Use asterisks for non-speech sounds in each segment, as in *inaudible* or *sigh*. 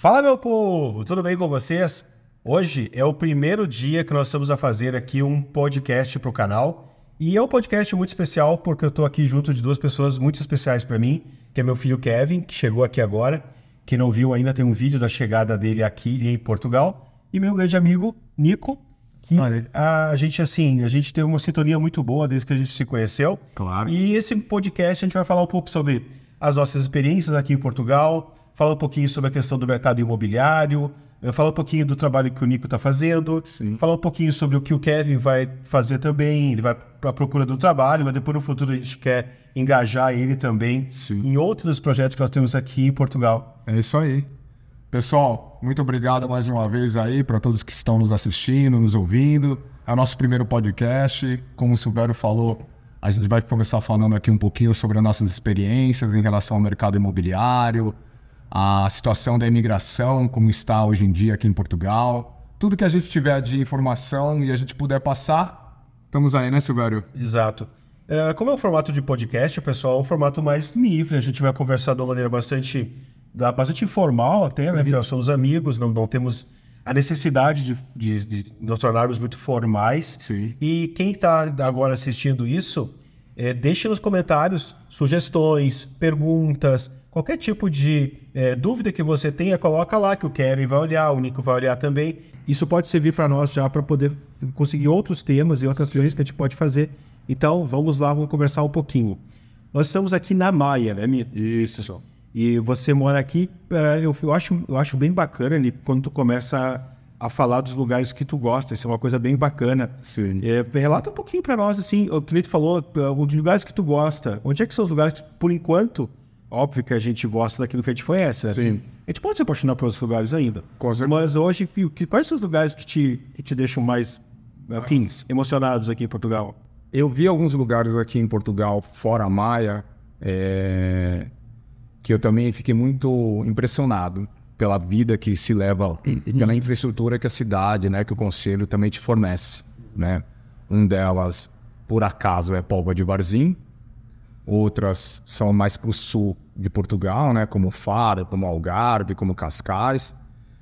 Fala, meu povo! Tudo bem com vocês? Hoje é o primeiro dia que nós estamos a fazer aqui um podcast para o canal. E é um podcast muito especial porque eu estou aqui junto de duas pessoas muito especiais para mim, que é meu filho Kevin, que chegou aqui agora. que não viu ainda tem um vídeo da chegada dele aqui em Portugal. E meu grande amigo Nico, que a gente, assim, a gente teve uma sintonia muito boa desde que a gente se conheceu. Claro. E esse podcast a gente vai falar um pouco sobre as nossas experiências aqui em Portugal, falar um pouquinho sobre a questão do mercado imobiliário, eh, falar um pouquinho do trabalho que o Nico está fazendo, Sim. falar um pouquinho sobre o que o Kevin vai fazer também, ele vai para a procura do trabalho, mas depois no futuro a gente quer engajar ele também Sim. em outros projetos que nós temos aqui em Portugal. É isso aí. Pessoal, muito obrigado mais uma vez aí para todos que estão nos assistindo, nos ouvindo. É o nosso primeiro podcast. Como o Silvério falou, a gente vai começar falando aqui um pouquinho sobre as nossas experiências em relação ao mercado imobiliário, a situação da imigração, como está hoje em dia aqui em Portugal. Tudo que a gente tiver de informação e a gente puder passar, estamos aí, né, Silvério? Exato. É, como é um formato de podcast, pessoal, é um formato mais livre. A gente vai conversar de uma maneira bastante, bastante informal até, né? Porque nós somos amigos, não, não temos a necessidade de, de, de, nos tornarmos muito formais. Sim. E quem está agora assistindo isso, é, deixe nos comentários sugestões, perguntas, qualquer tipo de é, dúvida que você tenha, coloca lá que o Kevin vai olhar, o Nico vai olhar também. Isso pode servir para nós já para poder conseguir outros temas e outras teorias que a gente pode fazer. Então, vamos lá, vamos conversar um pouquinho. Nós estamos aqui na Maia, né, Mito? Isso, só. E você mora aqui, é, eu acho, eu acho bem bacana ali quando tu começa a, a falar dos lugares que tu gosta. Isso é uma coisa bem bacana. Sim. É, relata um pouquinho para nós, assim, o que tu falou, os lugares que tu gosta. Onde é que são os lugares, por enquanto, Óbvio que a gente gosta daquilo que a gente conhece. Né? Sim. A gente pode se apaixonar por outros lugares ainda. Com Mas hoje, que, quais são os lugares que te, que te deixam mais afins, emocionados aqui em Portugal? Eu vi alguns lugares aqui em Portugal, fora Maia, é... que eu também fiquei muito impressionado pela vida que se leva, e pela infraestrutura que a cidade, né, que o conselho também te fornece. Né? Um delas, por acaso, é Polva de Varzim, outras são mais para o sul de Portugal, né? como Faro, como Algarve, como Cascais.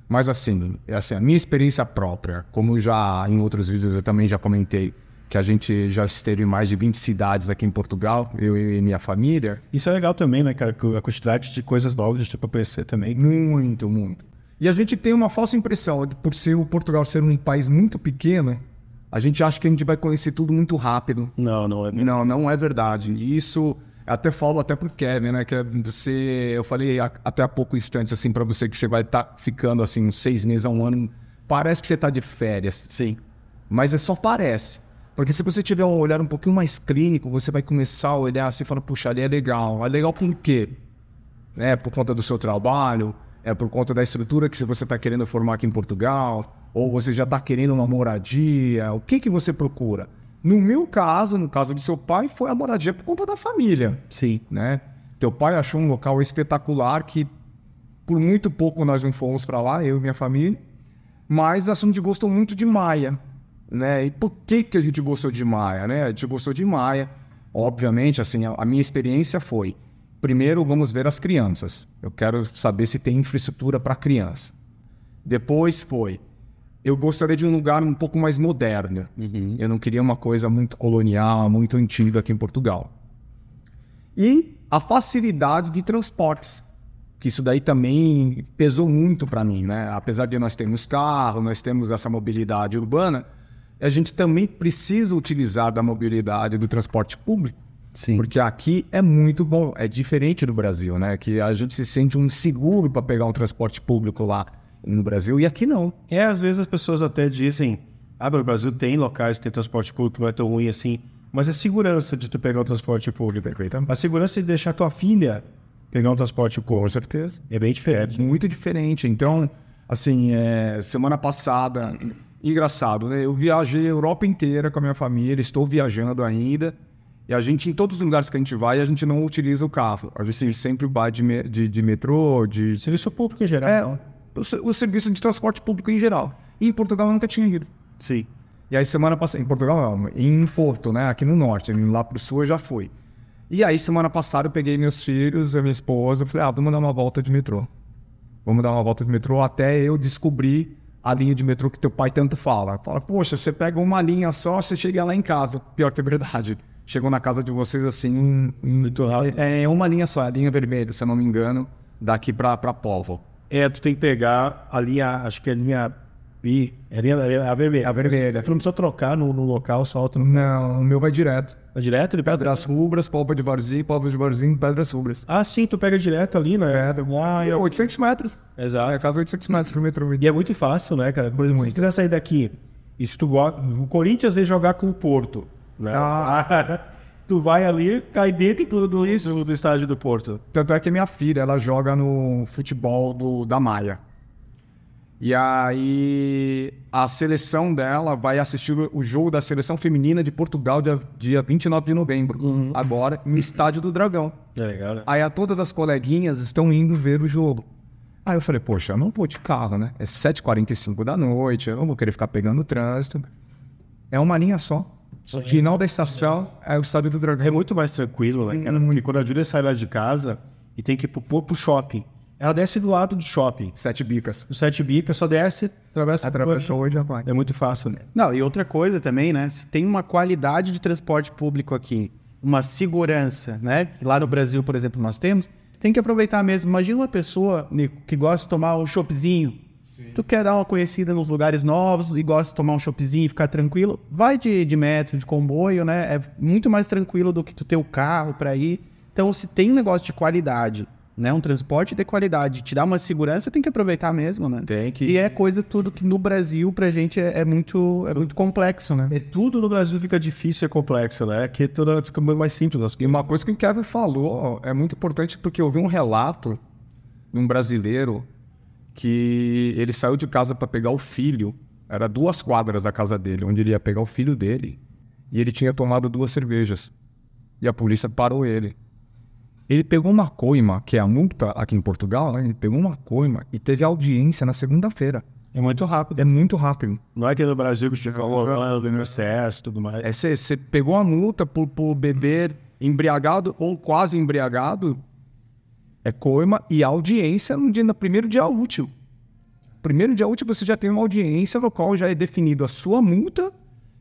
Mas assim, é assim, a minha experiência própria, como já em outros vídeos eu também já comentei, que a gente já esteve em mais de 20 cidades aqui em Portugal, eu e minha família. Isso é legal também, né, cara? A quantidade de coisas novas de para conhecer também. Muito, muito. E a gente tem uma falsa impressão, por ser o Portugal ser um país muito pequeno, a gente acha que a gente vai conhecer tudo muito rápido. Não, não é Não, não é verdade. E isso, até falo até pro Kevin, né? Que é você, eu falei a, até há pouco instante, assim, para você que você vai estar tá ficando, assim, uns seis meses a um ano. Parece que você tá de férias. Sim. Mas é só parece. Porque se você tiver um olhar um pouquinho mais clínico, você vai começar a olhar assim e falar, puxa, ali é legal. É legal por quê? É por conta do seu trabalho, é por conta da estrutura que você está querendo formar aqui em Portugal, ou você já está querendo uma moradia? O que, que você procura? No meu caso, no caso de seu pai, foi a moradia por conta da família. Sim. Né? Teu pai achou um local espetacular que por muito pouco nós não fomos para lá, eu e minha família. Mas a gente gostou muito de Maia. Né? E por que, que a gente gostou de Maia? Né? A gente gostou de Maia. Obviamente, assim, a minha experiência foi Primeiro, vamos ver as crianças. Eu quero saber se tem infraestrutura para criança. Depois foi, eu gostaria de um lugar um pouco mais moderno. Uhum. Eu não queria uma coisa muito colonial, muito antiga aqui em Portugal. E a facilidade de transportes, que isso daí também pesou muito para mim, né? Apesar de nós termos carro, nós temos essa mobilidade urbana, a gente também precisa utilizar da mobilidade do transporte público. Sim. Porque aqui é muito bom, é diferente do Brasil, né? Que a gente se sente um seguro para pegar um transporte público lá no Brasil, e aqui não. É, às vezes as pessoas até dizem, ah, o Brasil tem locais que tem transporte público, não é tão ruim assim, mas é segurança de tu pegar o transporte público. Perfeito. A segurança de deixar tua filha pegar o transporte público. Com certeza. É bem diferente. É muito diferente. Então, assim, é, semana passada, engraçado, né? Eu viajei a Europa inteira com a minha família, estou viajando ainda. E a gente, em todos os lugares que a gente vai, a gente não utiliza o carro. A gente sempre vai de, de, de metrô, de. Serviço público em geral. É, então o, serviço de transporte público em geral. E em Portugal eu nunca tinha ido. Sim. E aí semana passada, em Portugal em Porto, né, aqui no norte, lá pro sul eu já fui. E aí semana passada eu peguei meus filhos, a minha esposa, eu falei, ah, vamos dar uma volta de metrô. Vamos dar uma volta de metrô até eu descobrir a linha de metrô que teu pai tanto fala. Fala, poxa, você pega uma linha só, você chega lá em casa. Pior que é verdade. Chegou na casa de vocês assim, muito rápido. É, é uma linha só, é a linha vermelha, se eu não me engano, daqui para Povo. É, tu tem que pegar a linha, acho que é a linha B, é a, linha, é a vermelha. É a vermelha. Tu não precisa trocar no, no local, solta. Não, o meu vai direto. Vai direto? Ele pega... Pedras rubras, polpa de varzim, polpa de varzim, pedras rubras. Ah, sim, tu pega direto ali, né? Pedra. É, ah, eu... 800 metros. Exato. É, faz 800 metros por metro. E é muito fácil, né, cara? Por exemplo, se tu quiser sair daqui, e se tu... o Corinthians vem jogar com o Porto, né? Ah. ah tu vai ali, cai dentro de tudo isso do estádio do Porto. Tanto é que minha filha, ela joga no futebol do, da Maia. E aí a seleção dela vai assistir o jogo da seleção feminina de Portugal dia, dia 29 de novembro, uhum. agora, no Estádio do Dragão. É legal, né? Aí a todas as coleguinhas estão indo ver o jogo. Aí eu falei, poxa, eu não vou de carro, né? É 7h45 da noite, eu não vou querer ficar pegando trânsito. É uma linha só. É. O final da estação é o estado do Dragão. É muito mais tranquilo, né? Hum. quando a Julia sai lá de casa e tem que ir pro, pro shopping. Ela desce do lado do shopping. Sete bicas. O sete bicas, só desce, atravessa. Atravessa o já É muito fácil, né? Não, e outra coisa também, né? Se tem uma qualidade de transporte público aqui, uma segurança, né? Lá no Brasil, por exemplo, nós temos, tem que aproveitar mesmo. Imagina uma pessoa, Nico, que gosta de tomar um choppzinho Tu quer dar uma conhecida nos lugares novos e gosta de tomar um shoppingzinho, ficar tranquilo, vai de, de metro, de comboio, né? É muito mais tranquilo do que tu ter o carro para ir. Então, se tem um negócio de qualidade, né? Um transporte de qualidade, te dá uma segurança, tem que aproveitar mesmo, né? Tem que. E é coisa tudo que no Brasil pra gente é, é muito é muito complexo, né? É tudo no Brasil fica difícil e é complexo, né? Aqui é tudo fica mais simples. Né? E uma coisa que o Kevin falou é muito importante porque eu vi um relato de um brasileiro que ele saiu de casa para pegar o filho. Era duas quadras da casa dele, onde ele ia pegar o filho dele. E ele tinha tomado duas cervejas. E a polícia parou ele. Ele pegou uma coima, que é a multa aqui em Portugal, né? ele pegou uma coima e teve audiência na segunda-feira. É muito rápido. É muito rápido. Não é que no Brasil que fica rolando no excesso e tudo mais. É, você pegou a multa por, por beber embriagado ou quase embriagado é coima e audiência no, dia, no primeiro dia útil. Primeiro dia útil você já tem uma audiência no qual já é definido a sua multa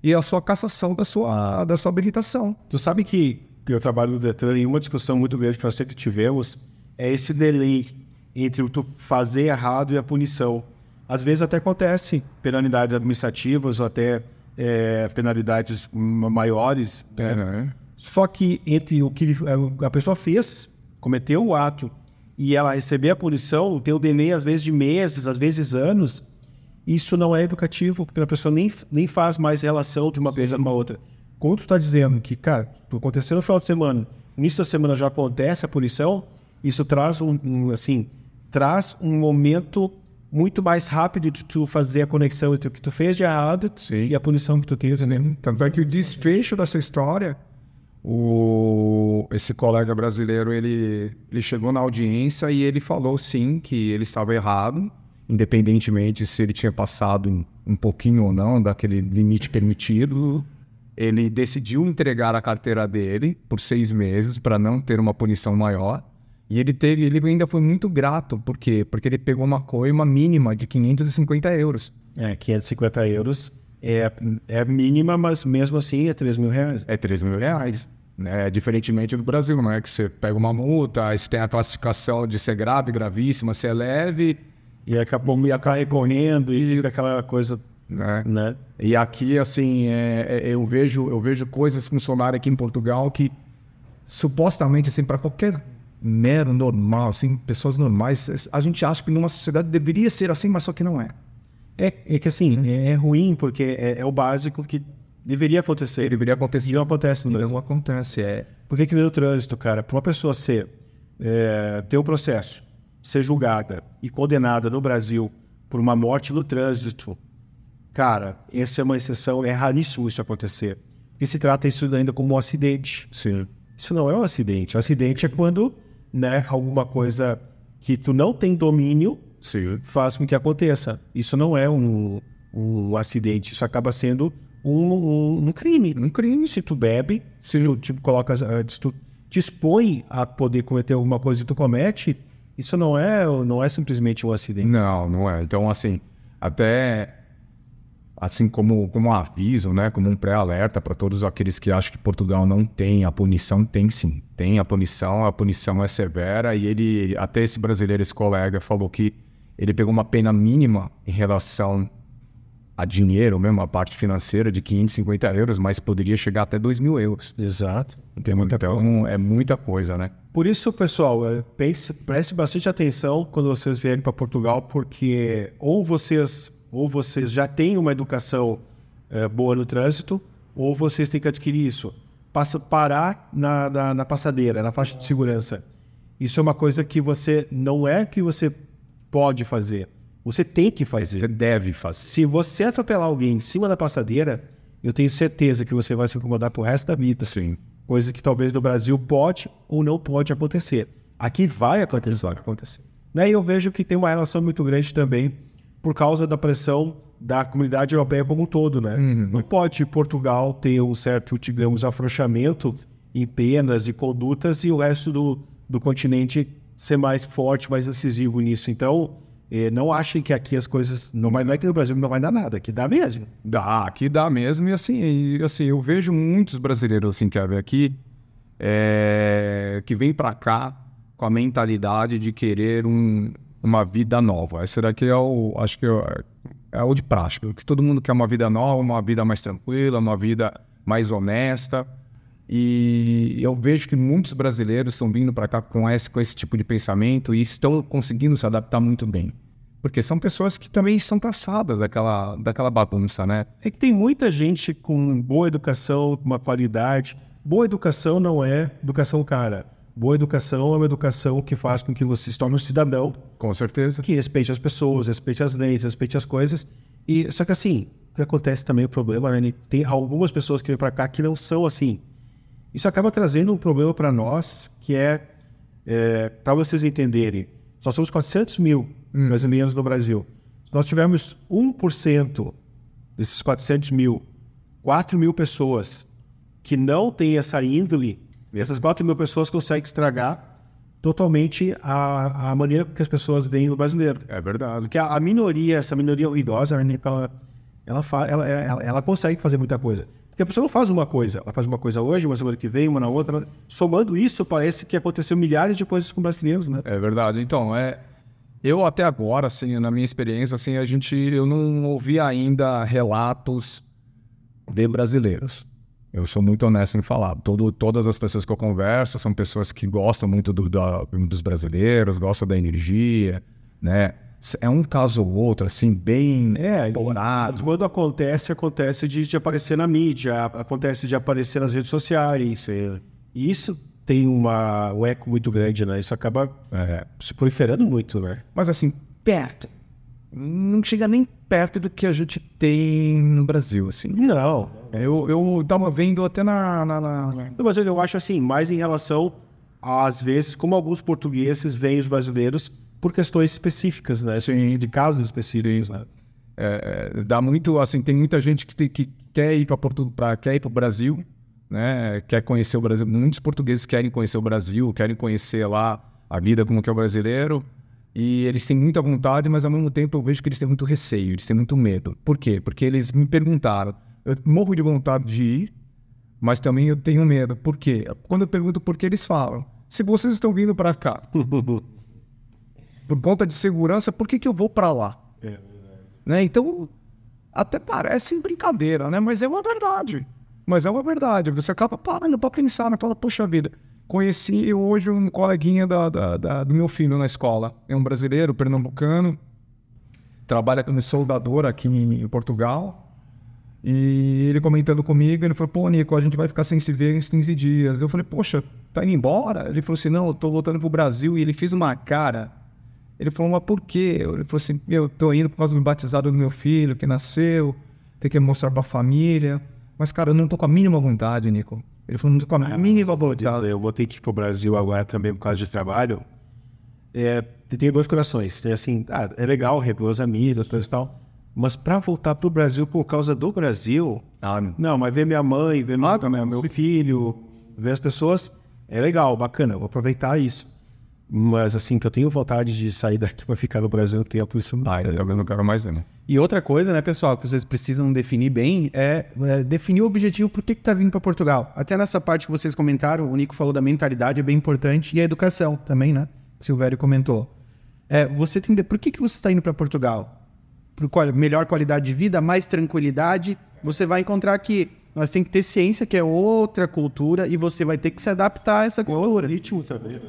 e a sua cassação da sua, da sua habilitação. Tu sabe que eu trabalho no Detran e uma discussão muito grande que nós sempre tivemos é esse delay entre o tu fazer errado e a punição. Às vezes até acontece penalidades administrativas ou até é, penalidades maiores. Né? Só que entre o que a pessoa fez cometeu o ato e ela receber a punição, ter o delay às vezes de meses, às vezes anos, isso não é educativo, porque a pessoa nem, nem faz mais relação de uma Sim. coisa a outra. Quando tu está dizendo que, cara, aconteceu no final de semana, no início da semana já acontece a punição, isso traz um, um assim, traz um momento muito mais rápido de tu fazer a conexão entre o que tu fez de errado Sim. e a punição que tu teve, né? Tanto é que o desfecho dessa história o, esse colega brasileiro ele, ele chegou na audiência e ele falou sim que ele estava errado, independentemente se ele tinha passado um, um pouquinho ou não daquele limite permitido. Ele decidiu entregar a carteira dele por seis meses para não ter uma punição maior. E ele teve, ele ainda foi muito grato, por quê? Porque ele pegou uma coima mínima de 550 euros. É, 550 euros é, é mínima, mas mesmo assim é 3 mil reais. É 3 mil reais. Né? Diferentemente do Brasil, não é que você pega uma multa, aí você tem a classificação de ser grave, gravíssima, ser leve. E acabou me correndo e aquela coisa. Né? né? E aqui, assim, é, é, eu, vejo, eu vejo coisas funcionarem aqui em Portugal que supostamente, assim, para qualquer mero normal, assim, pessoas normais, a gente acha que numa sociedade deveria ser assim, mas só que não é. É, é que assim, uhum. é, é ruim porque é, é, o básico que deveria acontecer. Deveria acontecer. E não acontece. Não, não acontece, é. Por que que no trânsito, cara? Para uma pessoa ser, é, ter um processo, ser julgada e condenada no Brasil por uma morte no trânsito, cara, essa é uma exceção, é raríssimo isso acontecer. E se trata isso ainda como um acidente. Sim. Isso não é um acidente. O acidente é quando, né, alguma coisa que tu não tem domínio Sim. faz com que aconteça. Isso não é um, um acidente. Isso acaba sendo um, um, um crime. Um crime, se tu bebe, se tu tipo coloca, ah, se tu dispõe a poder cometer alguma coisa e tu comete, isso não é, não é simplesmente um acidente. Não, não é. Então, assim, até assim como, como um aviso, né, como um pré-alerta para todos aqueles que acham que Portugal não tem a punição, tem sim, tem a punição, a punição é severa e ele, até esse brasileiro, esse colega, falou que ele pegou uma pena mínima em relação a dinheiro mesmo, a parte financeira de 550 euros, mas poderia chegar até 2 mil euros. Exato. Tem muita então, coisa. é muita coisa, né? Por isso, pessoal, é, pense, preste bastante atenção quando vocês vierem para Portugal, porque ou vocês, ou vocês já têm uma educação é, boa no trânsito, ou vocês têm que adquirir isso. Passa, parar na, na, na passadeira, na faixa de segurança. Isso é uma coisa que você não é que você pode fazer você tem que fazer, você deve fazer. Se você atropelar alguém em cima da passadeira, eu tenho certeza que você vai se incomodar pro resto da vida. Sim. Coisa que talvez no Brasil pode ou não pode acontecer. Aqui vai acontecer. Vai acontecer. Né? E eu vejo que tem uma relação muito grande também por causa da pressão da comunidade europeia como um todo, né? Uhum. Não pode Portugal ter um certo, digamos, afrouxamento em penas e condutas e o resto do, do continente ser mais forte, mais incisivo nisso. Então, e não achem que aqui as coisas. Não, vai, não é que no Brasil não vai dar nada, aqui dá mesmo. Dá, aqui dá mesmo. E assim, e, assim eu vejo muitos brasileiros, assim, Thiago, aqui, é, é, que vem para cá com a mentalidade de querer um, uma vida nova. Esse daqui é o. Acho que é, é o de prática. Que todo mundo quer uma vida nova, uma vida mais tranquila, uma vida mais honesta. E eu vejo que muitos brasileiros estão vindo para cá com esse, com esse tipo de pensamento e estão conseguindo se adaptar muito bem. Porque são pessoas que também são passadas daquela, daquela bagunça, né? É que tem muita gente com boa educação, uma qualidade. Boa educação não é educação cara. Boa educação é uma educação que faz com que você se torne um cidadão. Com certeza. Que respeite as pessoas, respeite as leis, respeite as coisas. E, só que assim, o que acontece também, é o problema, né? Tem algumas pessoas que vêm para cá que não são assim. Isso acaba trazendo um problema para nós, que é, é para vocês entenderem, nós somos 400 mil hum. brasileiros no Brasil. Se nós tivermos 1% desses 400 mil, 4 mil pessoas que não têm essa índole, essas 4 mil pessoas conseguem estragar totalmente a, a maneira que as pessoas veem o brasileiro. É verdade. Porque a, a minoria, essa minoria idosa, ela, ela, ela, ela consegue fazer muita coisa. Porque a pessoa não faz uma coisa, ela faz uma coisa hoje, uma semana que vem, uma na outra. Somando isso, parece que aconteceu milhares de coisas com brasileiros, né? É verdade. Então, é eu até agora, assim, na minha experiência, assim, a gente eu não ouvi ainda relatos de brasileiros. Eu sou muito honesto em falar. Todo, todas as pessoas que eu converso são pessoas que gostam muito do, dos brasileiros, gostam da energia, né? É um caso ou outro, assim, bem é, explorado. Quando acontece, acontece de, de, aparecer na mídia, acontece de aparecer nas redes sociais. É, e isso tem uma, um eco muito grande, né? Isso acaba é. se proliferando muito, né? Mas assim, perto. Não chega nem perto do que a gente tem no Brasil, assim. Não. Eu, eu tava vendo até na. na, na... eu acho assim, mais em relação às vezes, como alguns portugueses veem os brasileiros por questões específicas, né? Sim. De casos específicos, né? É, é, dá muito, assim, tem muita gente que, tem, que quer ir para quer ir para o Brasil, né? Quer conhecer o Brasil. Muitos portugueses querem conhecer o Brasil, querem conhecer lá a vida como que é o brasileiro. E eles têm muita vontade, mas ao mesmo tempo eu vejo que eles têm muito receio, eles têm muito medo. Por quê? Porque eles me perguntaram. Eu morro de vontade de ir, mas também eu tenho medo. Por quê? Quando eu pergunto por que eles falam. Se vocês estão vindo para cá, *laughs* por conta de segurança, por que, que eu vou para lá? É né? Então, até parece brincadeira, né? Mas é uma verdade. Mas é uma verdade. Você acaba parando para pensar, né? poxa vida, conheci hoje um coleguinha da, da, da, do meu filho na escola. É um brasileiro, pernambucano, trabalha como soldador aqui em, em Portugal. E ele comentando comigo, ele falou, pô, Nico, a gente vai ficar sem se ver uns 15 dias. Eu falei, poxa, tá indo embora? Ele falou assim, não, eu tô voltando pro Brasil. E ele fez uma cara ele falou, mas por quê? Ele falou assim, eu tô indo por causa do batizado do meu filho, que nasceu, tem que mostrar pra família. Mas, cara, eu não tô com a mínima vontade, Nico. Ele falou, não tô com a ah, mínima vontade. Eu vou ter que ir pro Brasil agora também por causa de trabalho. É, tem dois corações. Tem né, assim, ah, é legal, rever os amigos, coisa e tal. Mas para voltar pro Brasil por causa do Brasil... Ah, não. não, mas ver minha mãe, ver ah, meu, meu filho, ver as pessoas, é legal, bacana, vou aproveitar isso. Mas, assim, que eu tenho vontade de sair daqui para ficar no Brasil um tempo, isso ah, então é. não. Ah, é o mais, né? E outra coisa, né, pessoal, que vocês precisam definir bem é, é definir o objetivo por que está vindo para Portugal. Até nessa parte que vocês comentaram, o Nico falou da mentalidade, é bem importante, e a educação também, né? O Silvério comentou. É, você tem. Por que, que você está indo para Portugal? Por qual, melhor qualidade de vida, mais tranquilidade. Você vai encontrar que nós tem que ter ciência que é outra cultura e você vai ter que se adaptar a essa cultura. Ritmo também.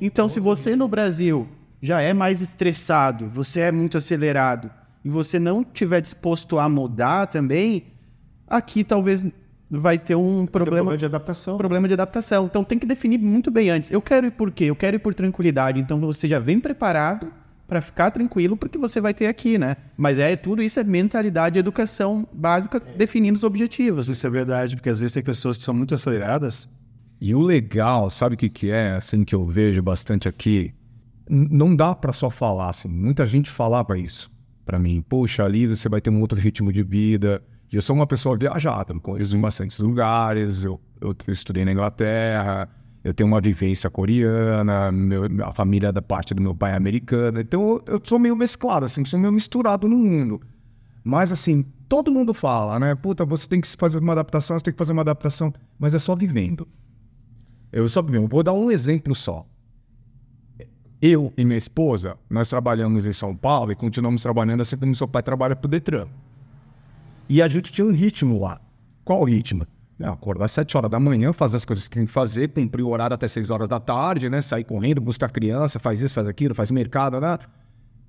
Então, se você no Brasil já é mais estressado, você é muito acelerado e você não tiver disposto a mudar também, aqui talvez vai ter um problema, problema de adaptação. Problema de adaptação. Então tem que definir muito bem antes. Eu quero ir por quê? Eu quero ir por tranquilidade. Então você já vem preparado para ficar tranquilo porque você vai ter aqui, né? Mas é tudo isso é mentalidade e educação básica é. definindo os objetivos. Isso é verdade, porque às vezes tem pessoas que são muito aceleradas. E o legal, sabe o que, que é, assim, que eu vejo bastante aqui? N não dá para só falar, assim. Muita gente falava isso para mim. Poxa, ali você vai ter um outro ritmo de vida. E eu sou uma pessoa viajada, eu conheço bastante lugares, eu, eu estudei na Inglaterra, eu tenho uma vivência coreana, meu, a família da parte do meu pai é americana, então eu, eu sou meio mesclado, assim, sou meio misturado no mundo. Mas assim, todo mundo fala, né? Puta, você tem que fazer uma adaptação, você tem que fazer uma adaptação, mas é só vivendo. Eu só vivendo. Vou dar um exemplo só. Eu e minha esposa, nós trabalhamos em São Paulo e continuamos trabalhando assim como meu pai trabalha pro Detran. E a gente tinha um ritmo lá. Qual ritmo? Acordar às 7 horas da manhã, fazer as coisas que tem que fazer, cumprir o horário até 6 horas da tarde, né? Sair correndo, buscar criança, faz isso, faz aquilo, faz mercado, né?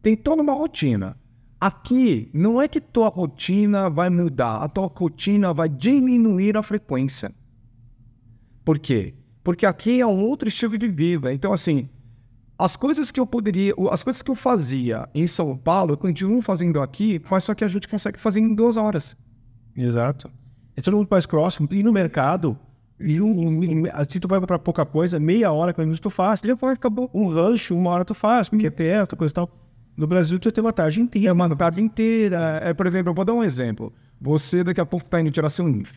Tem toda uma rotina. Aqui, não é que tua rotina vai mudar, a tua rotina vai diminuir a frequência. Por quê? Porque aqui é um outro estilo de vida. Então, assim, as coisas que eu poderia, as coisas que eu fazia em São Paulo, eu continuo fazendo aqui, mas só que a gente consegue fazer em duas horas. Exato é todo mundo mais próximo. E no mercado, e um, um, assim, tu vai para pouca coisa, meia hora, pelo menos tu faz. Depois acabou. Um rancho, uma hora tu faz, porque é perto, coisa e tal. No Brasil, tu tem uma tarde inteira. É uma tarde inteira. É, por exemplo, eu vou dar um exemplo. Você daqui a pouco tá indo tirar seu NIF.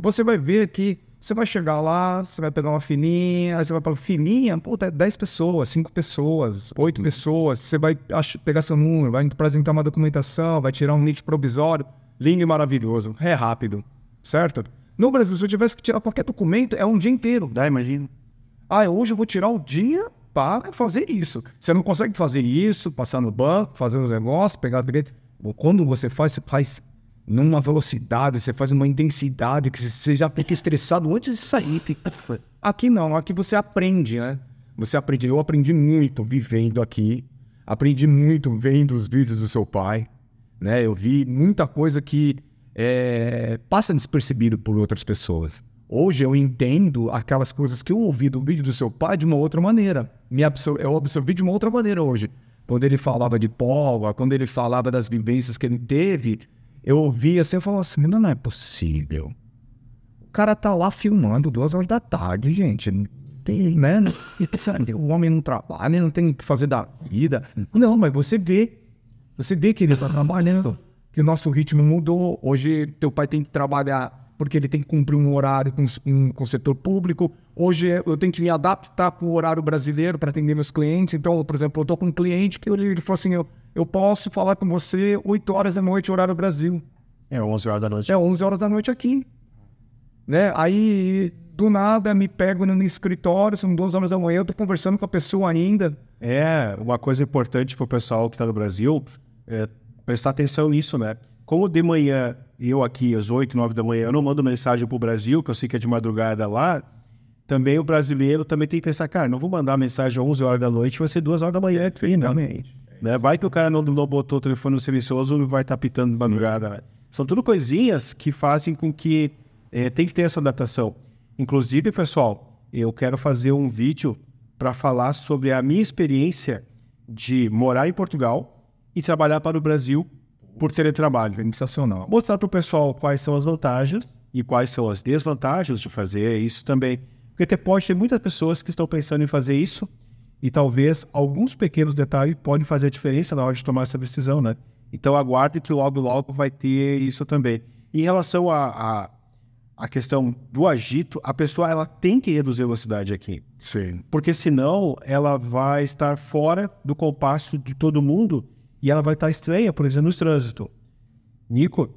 Você vai ver que você vai chegar lá, você vai pegar uma fininha, aí você vai para fininha, é 10 pessoas, 5 pessoas, 8 pessoas. Você vai pegar seu número, vai apresentar uma documentação, vai tirar um NIF provisório. Lindo e maravilhoso. É rápido certo? No Brasil, se eu tivesse que tirar qualquer documento, é um dia inteiro. Dá, imagina Ah, ah hoje eu vou tirar o dia para fazer isso. Você não consegue fazer isso, passar no banco, fazer os negócios, pegar o bilhete. Quando você faz, você faz numa velocidade, você faz uma intensidade que você já fica estressado antes de sair. *laughs* Aqui não, aqui você aprende, né? Você aprende. Eu aprendi muito vivendo aqui, aprendi muito vendo os vídeos do seu pai, né? Eu vi muita coisa que é, passa despercebido por outras pessoas. Hoje eu entendo aquelas coisas que eu ouvi do vídeo do seu pai de uma outra maneira. Me absor eu absorvi de uma outra maneira hoje. Quando ele falava de polga, quando ele falava das vivências que ele teve, eu ouvia assim eu falava assim: não, não é possível. O cara tá lá filmando duas horas da tarde, gente. Não tem, né? O homem não trabalha, não tem o que fazer da vida. Não, mas você vê. Você vê que ele tá trabalhando que o nosso ritmo mudou. Hoje, teu pai tem que trabalhar porque ele tem que cumprir um horário com, um, com o setor público. Hoje, eu tenho que me adaptar para o horário brasileiro para atender meus clientes. Então, por exemplo, eu estou com um cliente que ele, ele falou assim: eu, eu posso falar com você 8 horas da noite, horário Brasil. É 11 horas da noite. É 11 horas da noite aqui. Né? Aí, do nada, me pego no escritório, são duas horas da manhã, eu estou conversando com a pessoa ainda. É, uma coisa importante para o pessoal que está no Brasil, é, prestar atenção nisso, né? Como de manhã, eu aqui às 8, 9 da manhã, eu não mando mensagem para o Brasil, que eu sei que é de madrugada lá, também o brasileiro também tem que pensar, cara, não vou mandar mensagem às 11 horas da noite, vai ser 2 horas da manhã aqui, né? Realmente. Né? Vai que o cara não, não botou o telefone no silencioso e vai estar tá pitando de madrugada, né? São tudo coisinhas que fazem com que é, tem que ter essa adaptação. Inclusive, pessoal, eu quero fazer um vídeo para falar sobre a minha experiência de morar em Portugal, e trabalhar para o Brasil por teletrabalho. É sensacional. Mostrar para o pessoal quais são as vantagens e quais são as desvantagens de fazer isso também. Porque até pode ter muitas pessoas que estão pensando em fazer isso e talvez alguns pequenos detalhes podem fazer a diferença na hora de tomar essa decisão, né? Então aguarde que logo, logo vai ter isso também. Em relação a, a a questão do agito, a pessoa ela tem que reduzir a velocidade aqui. Sim. Porque senão ela vai estar fora do compasso de todo mundo e ela vai estar estranha, por exemplo, no trânsito. Nico,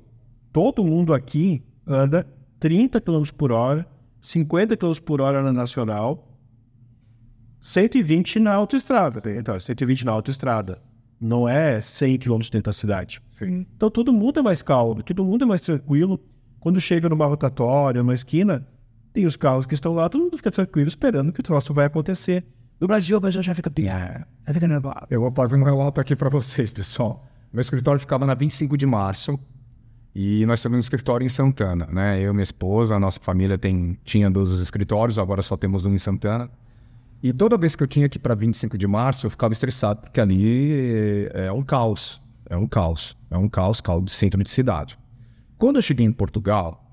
todo mundo aqui anda 30 km por hora, 50 km por hora na nacional, 120 na autoestrada. Então, 120 na autoestrada. Não é 100 km dentro da cidade. Sim. Então, todo mundo é mais calmo, todo mundo é mais tranquilo. Quando chega numa rotatória, numa esquina, tem os carros que estão lá, todo mundo fica tranquilo esperando que o troço vai acontecer. No Brasil, o pessoal já fica pior. Já fica nervoso. Eu vou fazer um relato aqui para vocês, pessoal. Meu escritório ficava na 25 de março e nós temos um escritório em Santana, né? Eu, minha esposa, a nossa família tem, tinha dois escritórios, agora só temos um em Santana. E toda vez que eu tinha que ir para 25 de março, eu ficava estressado, porque ali é um caos. É um caos. É um caos, caos de centro de cidade. Quando eu cheguei em Portugal,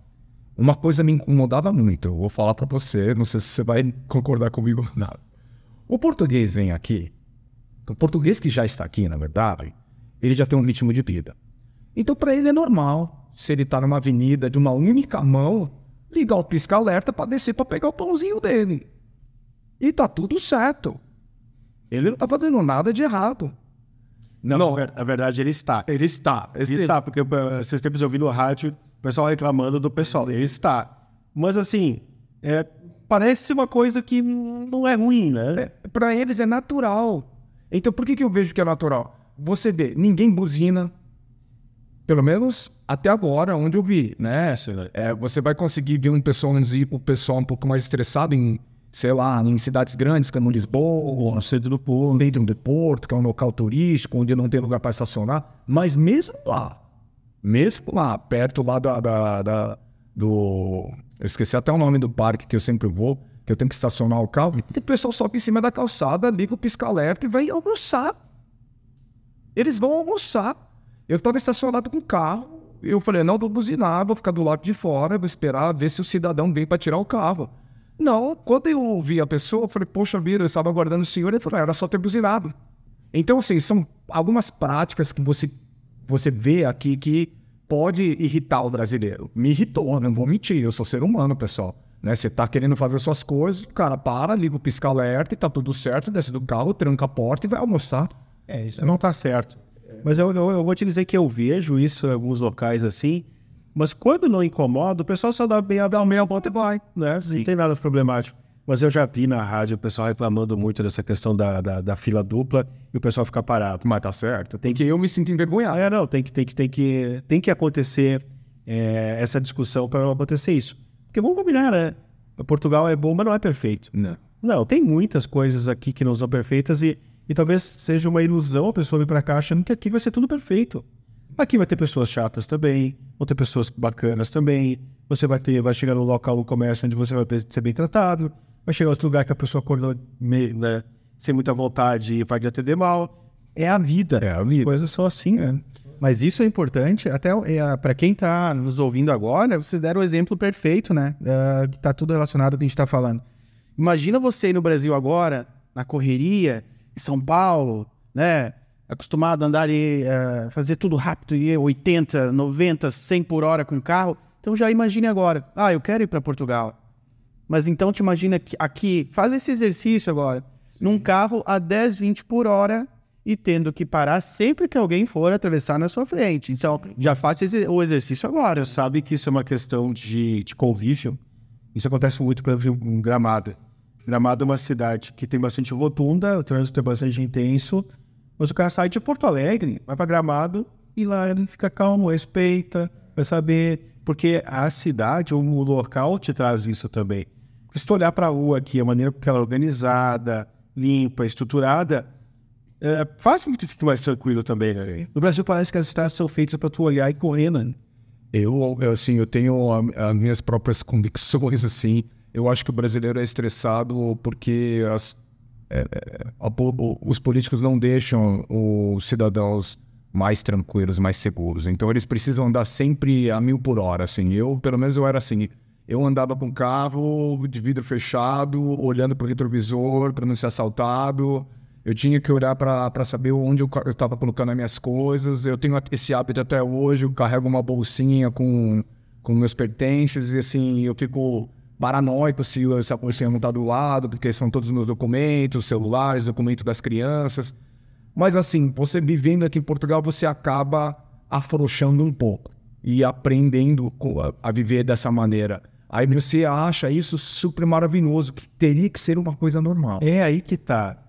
uma coisa me incomodava muito. Eu vou falar para você, não sei se você vai concordar comigo ou não. O português vem aqui, o português que já está aqui, na verdade, ele já tem um ritmo de vida. Então, para ele é normal, se ele está numa avenida de uma única mão, ligar o pisca-alerta para descer para pegar o pãozinho dele. E tá tudo certo. Ele não tá fazendo nada de errado. Não, não. verdade ele está. Ele está. Ele, ele está, porque eh, esses tempos eu vi no rádio o pessoal reclamando do pessoal. Ele está. Mas assim, é, parece uma coisa que não é ruim, né? É, para eles é natural. Então por que, que eu vejo que é natural? Você vê, ninguém buzina, pelo menos até agora, onde eu vi, né? É, você vai conseguir ver um pessoal, um pessoal um pouco mais estressado em, sei lá, em cidades grandes, como Lisboa, no centro do Porto, dentro do Porto, que é um local turístico, onde não tem lugar para estacionar. Mas mesmo lá, mesmo lá, perto lá da, da, da do. Eu esqueci até o nome do parque que eu sempre vou, que eu tenho que estacionar o carro. E o pessoal sobe em cima da calçada, liga o pisca-alerta e vai almoçar. Eles vão almoçar. Eu estava estacionado com o carro. Eu falei, não, vou buzinar, vou ficar do lado de fora, vou esperar ver se o cidadão vem para tirar o carro. Não, quando eu ouvi a pessoa, eu falei, poxa vida, eu estava aguardando o senhor. Ele falou, ah, era só ter buzinado. Então, assim, são algumas práticas que você, você vê aqui que pode irritar o brasileiro. Me irritou, não vou mentir, eu sou ser humano, pessoal. Né? Você tá querendo fazer suas coisas, o cara para, liga o pisca alerta e tá tudo certo, desce do carro, tranca a porta e vai almoçar. É, isso não é. tá certo. Mas eu, eu, eu vou te dizer que eu vejo isso em alguns locais assim, mas quando não incomoda, o pessoal só dá bem a meia volta e vai, né? Sim. Não tem nada problemático. Mas eu já vi na rádio o pessoal reclamando muito dessa questão da, da, da fila dupla e o pessoal ficar parado. Mas tá certo. Tem hum. que eu me sinto envergonhado. É, não, tem que, tem que, tem que, tem que acontecer é, essa discussão para acontecer isso. Porque vamos combinar, né? Portugal é bom, mas não é perfeito. Não. Não, tem muitas coisas aqui que não são perfeitas e, e talvez seja uma ilusão a pessoa vir para cá achando que aqui vai ser tudo perfeito. Aqui vai ter pessoas chatas também, vão ter pessoas bacanas também. Você vai ter, vai chegar num local no comércio onde você vai ser bem tratado, vai chegar outro lugar que a pessoa acordou meio, né, sem muita vontade e vai te atender mal. É a vida. É a vida. As coisas são assim, né? Mas isso é importante, até é, para quem está nos ouvindo agora, vocês deram o exemplo perfeito, né? Uh, que está tudo relacionado com o que a gente está falando. Imagina você ir no Brasil agora, na correria, em São Paulo, né? Acostumado a andar e uh, é, fazer tudo rápido, e 80, 90, 100 por hora com o carro. Então já imagine agora, ah, eu quero ir para Portugal. Mas então te imagina que aqui, faz esse exercício agora, Sim. num carro a 10, 20 por hora e tendo que parar sempre que alguém for atravessar na sua frente. Então, já faz o exercício agora. Sabe que isso é uma questão de, de convívio. Isso acontece muito, por exemplo, em Gramado. Gramado é uma cidade que tem bastante rotunda, o trânsito é bastante intenso, mas o cara sai de Porto Alegre, vai para Gramado e lá ele fica calmo, respeita, vai saber, porque a cidade, o local te traz isso também. Se tu olhar para a rua aqui, a maneira como ela é organizada, limpa, estruturada, é, faz com que tu fique mais tranquilo também. Né? No Brasil parece que as estradas são feitas para tu olhar e correr, né? Eu, eu assim, eu tenho as minhas próprias convicções, assim. Eu acho que o brasileiro é estressado porque as, é, é a, os políticos não deixam os cidadãos mais tranquilos, mais seguros. Então eles precisam andar sempre a mil por hora, assim. Eu, pelo menos, eu era assim eu andava com carro de vidro fechado, olhando para o retrovisor para não ser assaltado. Eu tinha que olhar para saber onde eu estava colocando as minhas coisas. Eu tenho esse hábito até hoje. Eu carrego uma bolsinha com, com meus pertences e assim, eu fico paranoico se essa bolsinha não está do lado, porque são todos os meus documentos, celulares, documentos das crianças. Mas assim, você vivendo aqui em Portugal, você acaba afrouxando um pouco e aprendendo a viver dessa maneira. Aí você acha isso super maravilhoso, que teria que ser uma coisa normal. É aí que tá.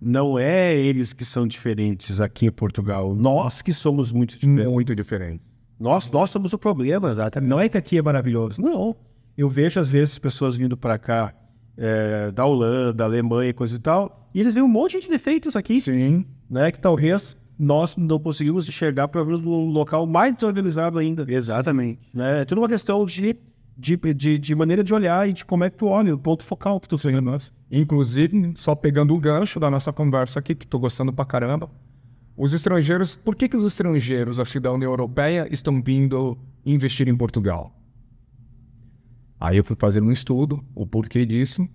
Não é eles que são diferentes aqui em Portugal. Nós que somos muito hum. diferentes. Muito diferentes. Nós, nós somos o problema, exatamente. Não é que aqui é maravilhoso. Não. Eu vejo, às vezes, pessoas vindo para cá é, da Holanda, Alemanha, coisa e tal, e eles veem um monte de defeitos aqui. Sim. Né, que talvez nós não conseguimos enxergar, pelo menos, no local mais desorganizado ainda. Exatamente. Né? É tudo uma questão de de, de, de, maneira de olhar e de como é que tu olha, o ponto focal que tu tem. Inclusive, só pegando o gancho da nossa conversa aqui, que tô gostando pra caramba, os estrangeiros, por que, que os estrangeiros, assim, da União Europeia estão vindo investir em Portugal? Aí eu fui fazer um estudo, o porquê disso.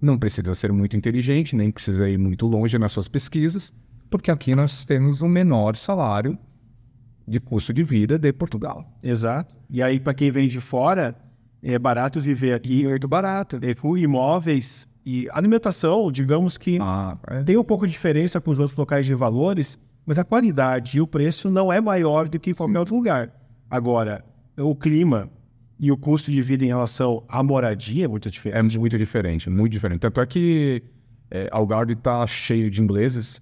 Não precisa ser muito inteligente, nem precisa ir muito longe nas suas pesquisas, porque aqui nós temos o um menor salário de custo de vida de Portugal. Exato. E aí, para quem vem de fora, é barato viver aqui. É muito barato. É, com imóveis e alimentação, digamos que ah, é. tem um pouco de diferença com os outros locais de valores, mas a qualidade e o preço não é maior do que em qualquer outro lugar. Agora, o clima e o custo de vida em relação à moradia é muito diferente. É muito diferente, muito diferente. Tanto é que é, Algarve está cheio de ingleses.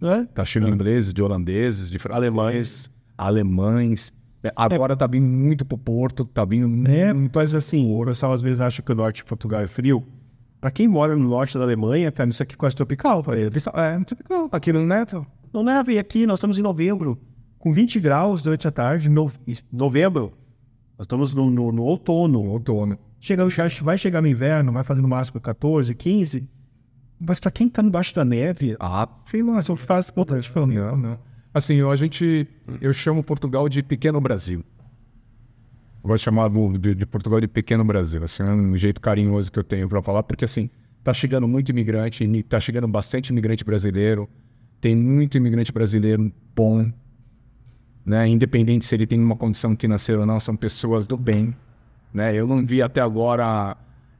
Está é? cheio de ingleses, de holandeses, de franceses, alemães. alemães. É, agora é. tá vindo muito para Porto, tá vindo é, muito. Mas assim, o pessoal às vezes acha que o norte de Portugal é frio. Para quem mora no norte da Alemanha, cara, isso aqui é quase tropical. Pra ele. É, é, tropical. Aqui no Neto. Não neve e aqui nós estamos em novembro, com 20 graus durante a tarde. No... Novembro. Nós estamos no, no, no outono. No outono. Chega, vai chegar no inverno, vai fazer no máximo 14, 15. Mas para quem está embaixo da neve. Ah, sei lá, só faz. Tá não, não. Assim, a gente, eu chamo Portugal de pequeno Brasil. Eu vou chamar de, de, Portugal de pequeno Brasil. Assim, é um jeito carinhoso que eu tenho para falar, porque assim, tá chegando muito imigrante, tá chegando bastante imigrante brasileiro, tem muito imigrante brasileiro bom, né? Independente se ele tem uma condição financeira ou não, são pessoas do bem, né? Eu não vi até agora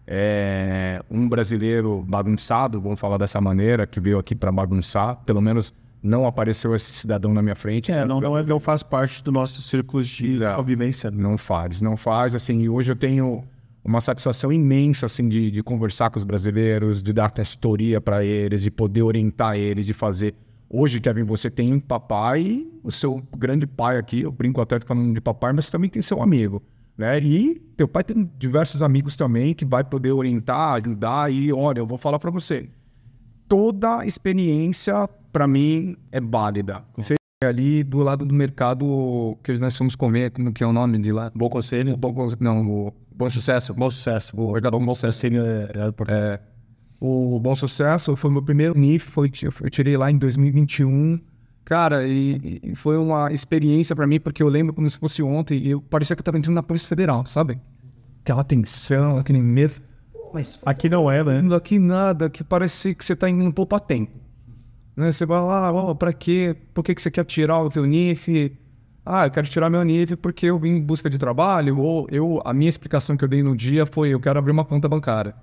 é, um brasileiro bagunçado, vamos falar dessa maneira, que veio aqui para bagunçar, pelo menos não apareceu esse cidadão na minha frente. É, não, não, é, não faz parte do nosso círculo de não, convivência. Né? Não faz, não faz. Assim, e hoje eu tenho uma satisfação imensa assim de, de conversar com os brasileiros, de dar consultoria para eles, de poder orientar eles, de fazer. Hoje, Kevin, você tem um papai, o seu grande pai aqui, eu brinco até falando de papai, mas também tem seu amigo. Né? E teu pai tem diversos amigos também que vai poder orientar, ajudar e olha, eu vou falar para você. Toda experiência para mim, é válida. você Ali do lado do mercado que nós somos comer, como que é o nome de lá? Bom Conselho? Bom, não, o Bom Sucesso. Bom Sucesso. O mercado Bom Sucesso É, é, é, o Bom Sucesso foi meu primeiro NIF, foi, eu tirei lá em 2021. Cara, e, e foi uma experiência para mim, porque eu lembro como se fosse ontem, eu parecia que eu tava entrando na Polícia Federal, sabe? Aquela tensão, aquele medo. Mas aqui não é, né? Aqui nada, que parece que você tá indo um pouco tempo. Né? Você vai lá, oh, ah, para quê? Por que, que você quer tirar o seu NIF? Ah, eu quero tirar meu NIF porque eu vim em busca de trabalho, ou eu, a minha explicação que eu dei no dia foi, eu quero abrir uma conta bancária.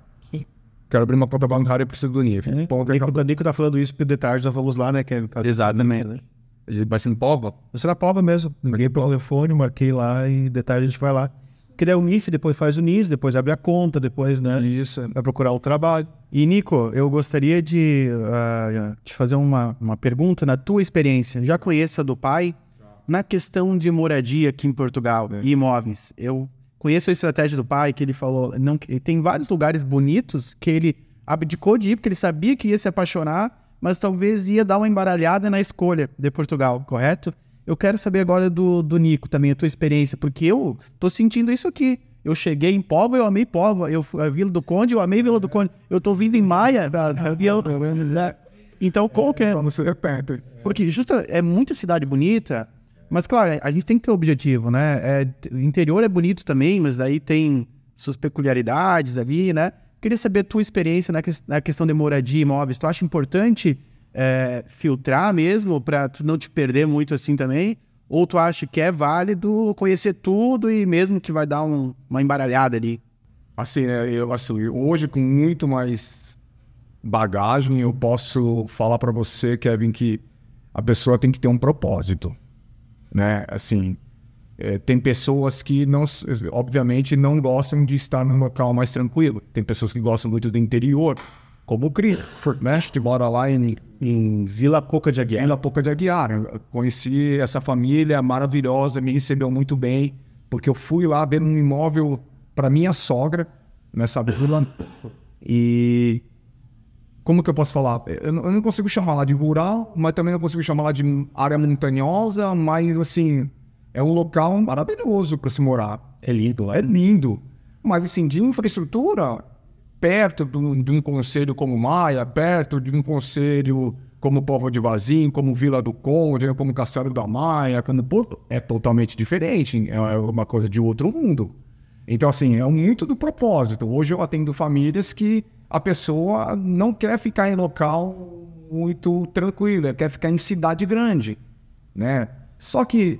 Quero abrir uma conta bancária e preciso do NIF. É. o Nico tá falando isso porque detalhes nós vamos lá, né? Que é, Exatamente. Né? Vai tá ser no Pova? Vai ser na Pova mesmo. Liguei pelo telefone, marquei lá e detalhes a gente vai lá. Criar o NIF, depois faz o NIS, depois abre a conta, depois, né? Isso. É. Vai procurar o trabalho. E, Nico, eu gostaria de uh, te fazer uma, uma pergunta na tua experiência. Já conheço a do pai na questão de moradia aqui em Portugal é. e imóveis. Eu conheço a estratégia do pai que ele falou. Não, tem vários lugares bonitos que ele abdicou de ir porque ele sabia que ia se apaixonar, mas talvez ia dar uma embaralhada na escolha de Portugal, correto? Eu quero saber agora do, do Nico também, a tua experiência, porque eu tô sentindo isso aqui. Eu cheguei em Póvoa, eu amei Póvoa. Eu fui a Vila do Conde, eu amei Vila do Conde. Eu tô vindo em Maia. *laughs* então, qual que é? Porque justa, é muita cidade bonita, mas claro, a gente tem que ter objetivo, né? É, interior é bonito também, mas aí tem suas peculiaridades ali, né? Queria saber a tua experiência na, que, na questão de moradia e imóveis. Tu acha importante é, filtrar mesmo para tu não te perder muito assim também? Ou tu acha que é válido conhecer tudo e mesmo que vai dar um, uma embaralhada ali? Assim, é, eu, assim, hoje com muito mais bagagem, eu posso falar para você, Kevin, que a pessoa tem que ter um propósito, né? Assim, é, tem pessoas que não, obviamente, não gostam de estar num local mais tranquilo. Tem pessoas que gostam muito do interior, como o Cris, né? Que mora lá em em Vila Pouca de Aguiar. Vila Pouca de Aguiar. Eu conheci essa família maravilhosa, me recebeu muito bem, porque eu fui lá ver um imóvel para minha sogra nessa vila. E como que eu posso falar? Eu, não consigo chamar lá de rural, mas também não consigo chamar lá de área montanhosa, mas assim, é um local maravilhoso para se morar. É lindo, é lindo. Mas assim, de infraestrutura, perto de um, de um conselho como Maia, perto de um conselho como Povo de Vazim, como Vila do Conde, como Castelo da Maia, quando Porto, é totalmente diferente, é, é uma coisa de outro mundo. Então, assim, é muito do propósito. Hoje eu atendo famílias que a pessoa não quer ficar em local muito tranquilo, quer ficar em cidade grande, né? Só que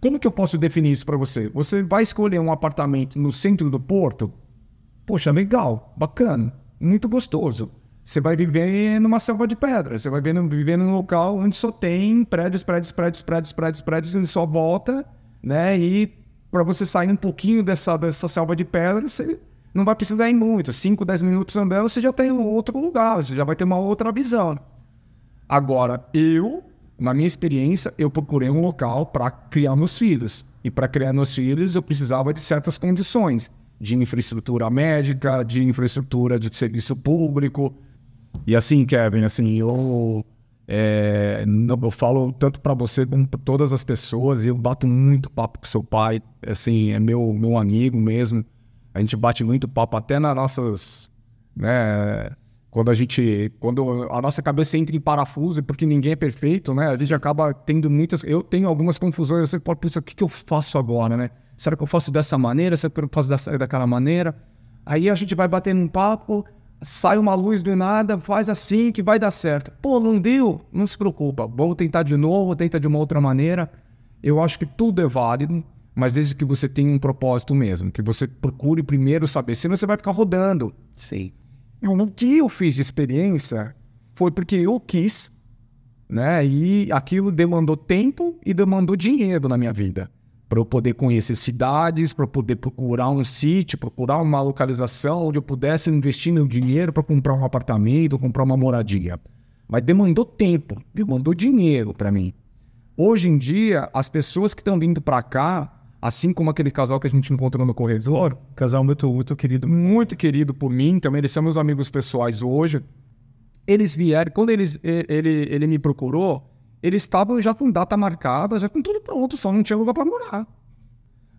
como que eu posso definir isso para você? Você vai escolher um apartamento no centro do Porto? Poxa, legal, bacana, muito gostoso. Você vai viver numa selva de pedra, você vai vivendo, vivendo num local onde só tem prédios, prédios, prédios, prédios, prédios, prédios, e só volta, né? E para você sair um pouquinho dessa, dessa selva de pedra, você não vai precisar ir muito. 5, 10 minutos andando, você já tem um outro lugar, você já vai ter uma outra visão. Agora, eu, na minha experiência, eu procurei um local para criar meus filhos. E para criar meus filhos, eu precisava de certas condições de infraestrutura médica, de infraestrutura de serviço público. E assim, Kevin, assim, eu, é, eu falo tanto para você como para todas as pessoas, e eu bato muito papo com seu pai, assim, é meu, meu amigo mesmo. A gente bate muito papo até nas nossas. Né, quando a gente. Quando a nossa cabeça entra em parafuso, porque ninguém é perfeito, né? A gente acaba tendo muitas. Eu tenho algumas confusões, você pode pensar, o que, que eu faço agora, né? Será que eu faço dessa maneira? Será que eu faço dar, daquela maneira? Aí a gente vai batendo um papo, sai uma luz do nada, faz assim que vai dar certo. Pô, não deu? Não se preocupa. Vamos tentar de novo, tenta de uma outra maneira. Eu acho que tudo é válido, mas desde que você tenha um propósito mesmo, que você procure primeiro saber, senão você vai ficar rodando. Sim. O que eu fiz de experiência foi porque eu quis, né? E aquilo demandou tempo e demandou dinheiro na minha vida para eu poder conhecer cidades, para eu poder procurar um sítio, procurar uma localização onde eu pudesse investir meu dinheiro para comprar um apartamento, comprar uma moradia. Mas demandou tempo, demandou dinheiro para mim. Hoje em dia, as pessoas que estão vindo para cá, assim como aquele casal que a gente encontrou no Correio casal muito, muito querido, muito querido por mim, também então eles são meus amigos pessoais hoje. Eles vieram, quando eles, ele, ele me procurou, eles estavam já com data marcada, já com tudo pronto, só não tinha lugar para morar.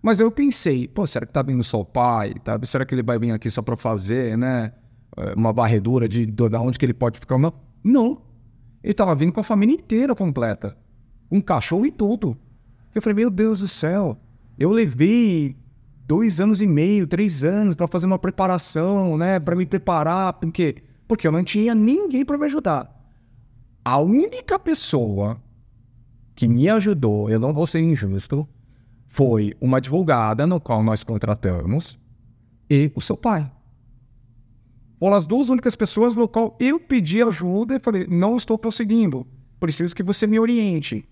Mas eu pensei, pô, será que tá vindo só o pai? Tá? Será que ele vai vir aqui só para fazer, né? Eh, uma barredura de, de, de onde que ele pode ficar? Não. Não. Ele tava vindo com a família inteira completa. Um cachorro e tudo. Eu falei, meu Deus do céu. Eu levei dois anos e meio, três anos para fazer uma preparação, né? Para me preparar, porque porque eu não tinha ninguém para me ajudar a única pessoa que me ajudou, eu não vou ser injusto, foi uma advogada no qual nós contratamos e o seu pai. Foram as duas únicas pessoas no qual eu pedi ajuda e falei, não estou prosseguindo, preciso que você me oriente.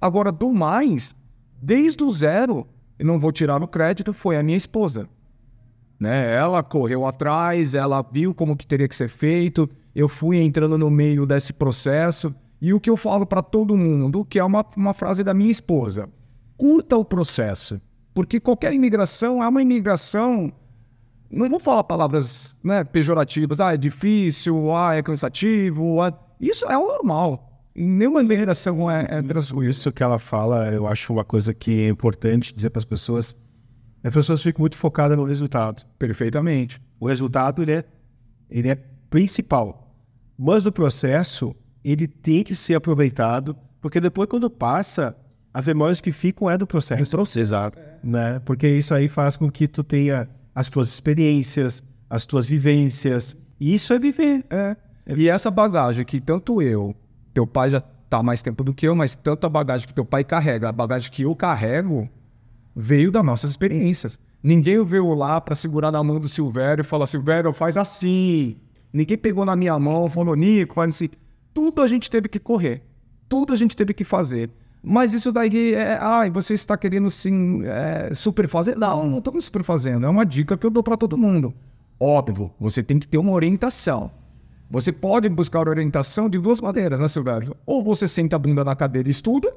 Agora, do mais, desde o zero, eu não vou tirar o crédito, foi a minha esposa. Né? Ela correu atrás, ela viu como que teria que ser feito, eu fui entrando no meio desse processo. E o que eu falo para todo mundo, que é uma, uma frase da minha esposa: curta o processo. Porque qualquer imigração é uma imigração. Não vou falar palavras né, pejorativas, ah, é difícil, ah, é cansativo. Ah, isso é o normal. Nenhuma imigração é, é tranquila. Isso que ela fala, eu acho uma coisa que é importante dizer para as pessoas. As pessoas ficam muito focadas no resultado. Perfeitamente. O resultado, ele é, ele é principal. Mas o processo, ele tem que ser aproveitado, porque depois quando passa, as memórias que ficam é do processo. Então, exato. É. Né? Porque isso aí faz com que tu tenha as tuas experiências, as tuas vivências. E isso é viver. É. é. E essa bagagem que tanto eu, teu pai já tá mais tempo do que eu, mas tanta bagagem que teu pai carrega, a bagagem que eu carrego, veio das nossas experiências. Ninguém veio lá para segurar na mão do Silvério e falar: Silvério, faz assim. Ninguém pegou na minha mão, falou, Nico, mas assim, tudo a gente teve que correr, tudo a gente teve que fazer. Mas isso daí é, ai, você está querendo sim é, superfazer? Não, não estou superfazendo. É uma dica que eu dou para todo mundo. Óbvio, você tem que ter uma orientação. Você pode buscar orientação de duas maneiras, né, Silvério? Ou você senta a bunda na cadeira e estuda,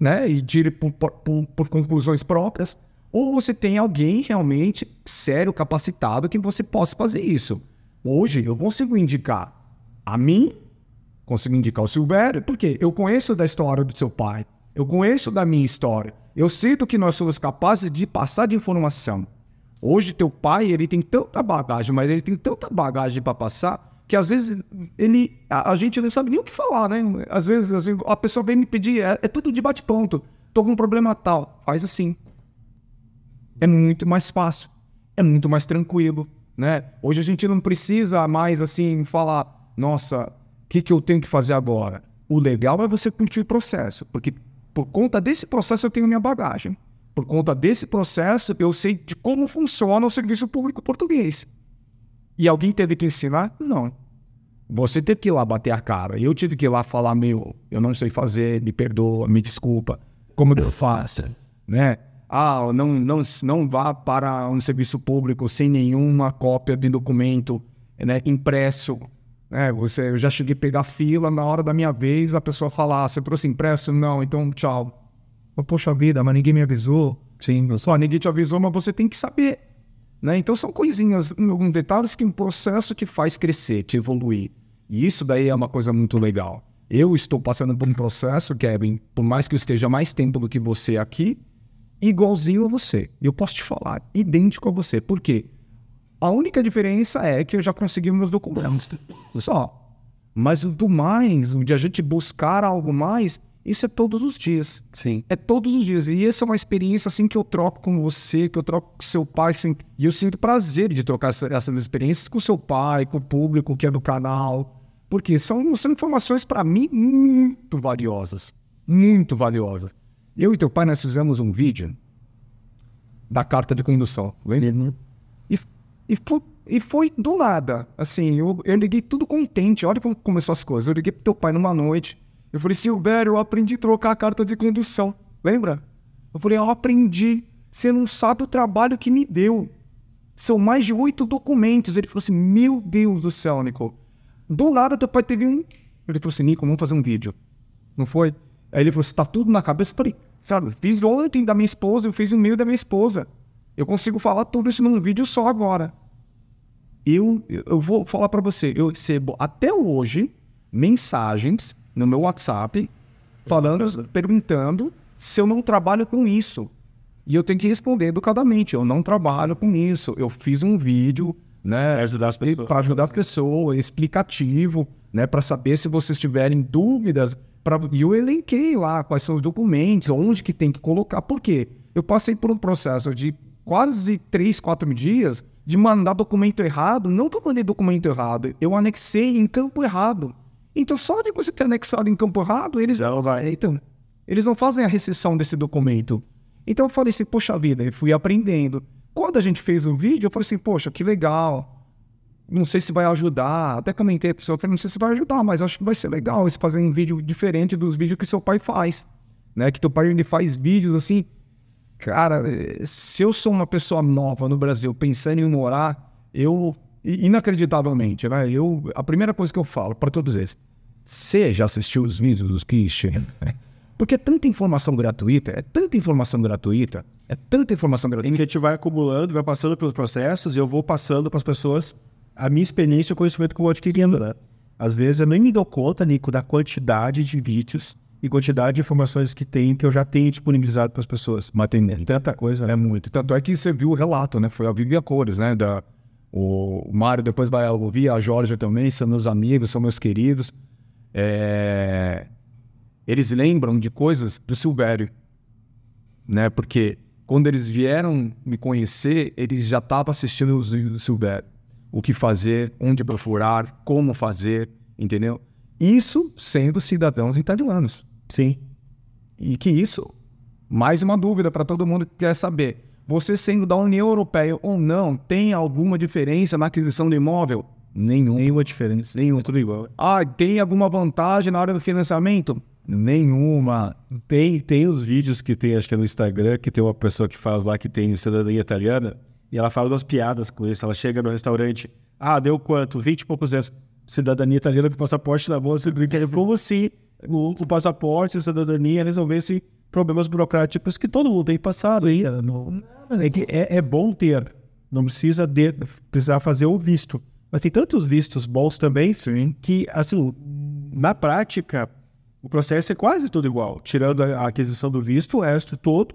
né? E tire por, por, por, por conclusões próprias. Ou você tem alguém realmente sério, capacitado, que você possa fazer isso. Hoje eu consigo indicar a mim, consigo indicar o Silvério, porque eu conheço da história do seu pai, eu conheço da minha história, eu sei do que nós somos capazes de passar de informação. Hoje teu pai ele tem tanta bagagem, mas ele tem tanta bagagem para passar que às vezes ele a, a, gente não sabe nem o que falar, né? Às vezes, assim, a pessoa vem me pedir é, é tudo de bate ponto Tô com um problema tal, faz assim é muito mais fácil, é muito mais tranquilo, né? Hoje a gente não precisa mais assim falar, nossa, o que, que eu tenho que fazer agora? O legal é você curtir o processo, porque por conta desse processo eu tenho minha bagagem. Por conta desse processo eu sei de como funciona o serviço público português. E alguém teve que ensinar? Não. Você teve que ir lá bater a cara. Eu tive que ir lá falar, meu, eu não sei fazer, me perdoa, me desculpa, como eu faço, né? ah, não, não, não vá para um serviço público sem nenhuma cópia de documento né, impresso. É, você, eu já cheguei a pegar fila, na hora da minha vez a pessoa falar, ah, você trouxe impresso? Não, então tchau. poxa vida, mas ninguém me avisou. Sim, eu só ninguém te avisou, mas você tem que saber. Né? Então são coisinhas, alguns detalhes que um processo te faz crescer, te evoluir. E isso daí é uma coisa muito legal. Eu estou passando por um processo, Kevin, por mais que eu esteja mais tempo do que você aqui, igualzinho a você. Eu posso te falar, idêntico a você. Por quê? A única diferença é que eu já consegui meus documentos. Só. Mas o do mais, o de a gente buscar algo mais, isso é todos os dias. Sim. É todos os dias. E essa é uma experiência assim que eu troco com você, que eu troco com seu pai. Assim, e eu sinto prazer de trocar essa, essas experiências com seu pai, com o público que é do canal. Porque são, são informações para mim muito valiosas. Muito valiosas. Eu e teu pai, nós fizemos um vídeo da carta de condução. Lembra? Uhum. E, e, foi, e foi do nada. Assim, eu, eu liguei tudo contente. Olha como começou as coisas. Eu liguei pro teu pai numa noite. Eu falei, Silvério, eu aprendi a trocar a carta de condução. Lembra? Eu falei, eu aprendi. Você não sabe o trabalho que me deu. São mais de oito documentos. Ele falou assim, meu Deus do céu, Nico. Do nada, teu pai teve um... Ele falou assim, Nico, vamos fazer um vídeo. Não foi? Aí ele falou, assim, tá tudo na cabeça? Eu falei, Sabe? Fiz ontem da minha esposa, eu fiz no meio da minha esposa. Eu consigo falar tudo isso num vídeo só agora. Eu, eu vou falar para você, eu recebo até hoje mensagens no meu WhatsApp falando, perguntando se eu não trabalho com isso. E eu tenho que responder educadamente, eu não trabalho com isso. Eu fiz um vídeo, né, para ajudar as pessoas, ajudar as pessoas explicativo, né, para saber se vocês tiverem dúvidas Pra, e eu elenquei lá quais são os documentos, onde que tem que colocar. Por quê? Eu passei por um processo de quase 3, 4 dias de mandar documento errado. Não que eu mandei documento errado, eu anexei em campo errado. Então, só de você ter anexado em campo errado, eles não, vai. Então, eles não fazem a recessão desse documento. Então, eu falei assim, poxa vida, eu fui aprendendo. Quando a gente fez o vídeo, eu falei assim, poxa, que legal não sei se vai ajudar. Até comentei pro seu filho, não sei se vai ajudar, mas acho que vai ser legal você fazer um vídeo diferente dos vídeos que seu pai faz, né? Que teu pai ele faz vídeos assim. Cara, se eu sou uma pessoa nova no Brasil pensando em morar, eu inacreditavelmente, né? Eu a primeira coisa que eu falo para todos eles, você já assistiu os vídeos dos Christian? *laughs* Porque é tanta informação gratuita, é tanta informação gratuita, é tanta informação gratuita. Em que a gente vai acumulando, vai passando pelos processos e eu vou passando para as pessoas a minha experiência e o conhecimento que eu vou adquirindo, né? Às vezes eu nem me dou conta, Nico, da quantidade de vídeos e quantidade de informações que tem, que eu já tenho disponibilizado para as pessoas. Mas tem é tanta coisa. Né? É muito. Tanto é que você viu o relato, né? Foi a Bíblia Cores, né? Da, o Mário depois vai ouvir, a Jorge também, são meus amigos, são meus queridos. É... Eles lembram de coisas do Silvério, né? Porque quando eles vieram me conhecer, eles já estavam assistindo os vídeos do Silvério o que fazer, onde procurar, como fazer, entendeu? Isso sendo cidadãos italianos. Sim. E que isso, mais uma dúvida para todo mundo que quer saber. Você sendo da União Europeia ou não, tem alguma diferença na aquisição de imóvel? Nenhuma. Nenhuma diferença. Nenhum. É tudo igual. Ah, tem alguma vantagem na hora do financiamento? Nenhuma. Tem, tem os vídeos que tem, acho que é no Instagram, que tem uma pessoa que faz lá que tem cidadania italiana. E ela fala umas piadas com isso. Ela chega no restaurante. Ah, deu quanto? 20 e poucos euros. Cidadania italiana com passaporte na mão. Você assim, brinca. Como se o, o passaporte, a cidadania resolvesse problemas burocráticos que todo mundo tem passado aí. É, é, é, bom ter. Não precisa de, precisar fazer o visto. Mas tem tantos vistos bons também Sim. que, assim, na prática, o processo é quase tudo igual. Tirando a aquisição do visto, o resto todo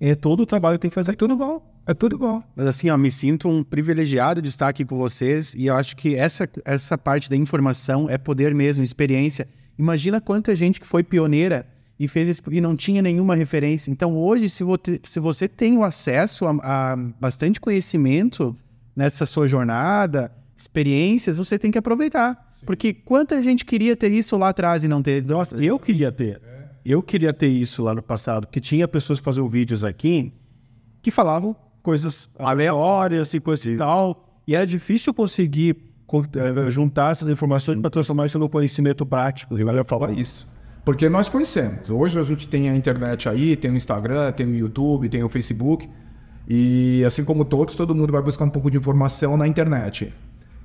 é todo o trabalho que tem que fazer, é tudo igual. É tudo igual. Mas assim, ó, me sinto um privilegiado de estar aqui com vocês e eu acho que essa, essa parte da informação é poder mesmo, experiência. Imagina quanta gente que foi pioneira e fez isso e não tinha nenhuma referência. Então, hoje, se, você, se você tem o acesso a, a bastante conhecimento nessa sua jornada, experiências, você tem que aproveitar. Sim. Porque quanta gente queria ter isso lá atrás e não ter? Nossa, eu queria ter. É. Eu queria ter isso lá no passado, porque tinha pessoas que faziam vídeos aqui que falavam coisas aleatórias e coisas e tal. E era difícil conseguir eh, juntar essas informações para transformar isso no conhecimento prático. Eu ia falar isso. Porque nós conhecemos. Hoje a gente tem a internet aí, tem o Instagram, tem o YouTube, tem o Facebook. E assim como todos, todo mundo vai buscar um pouco de informação na internet.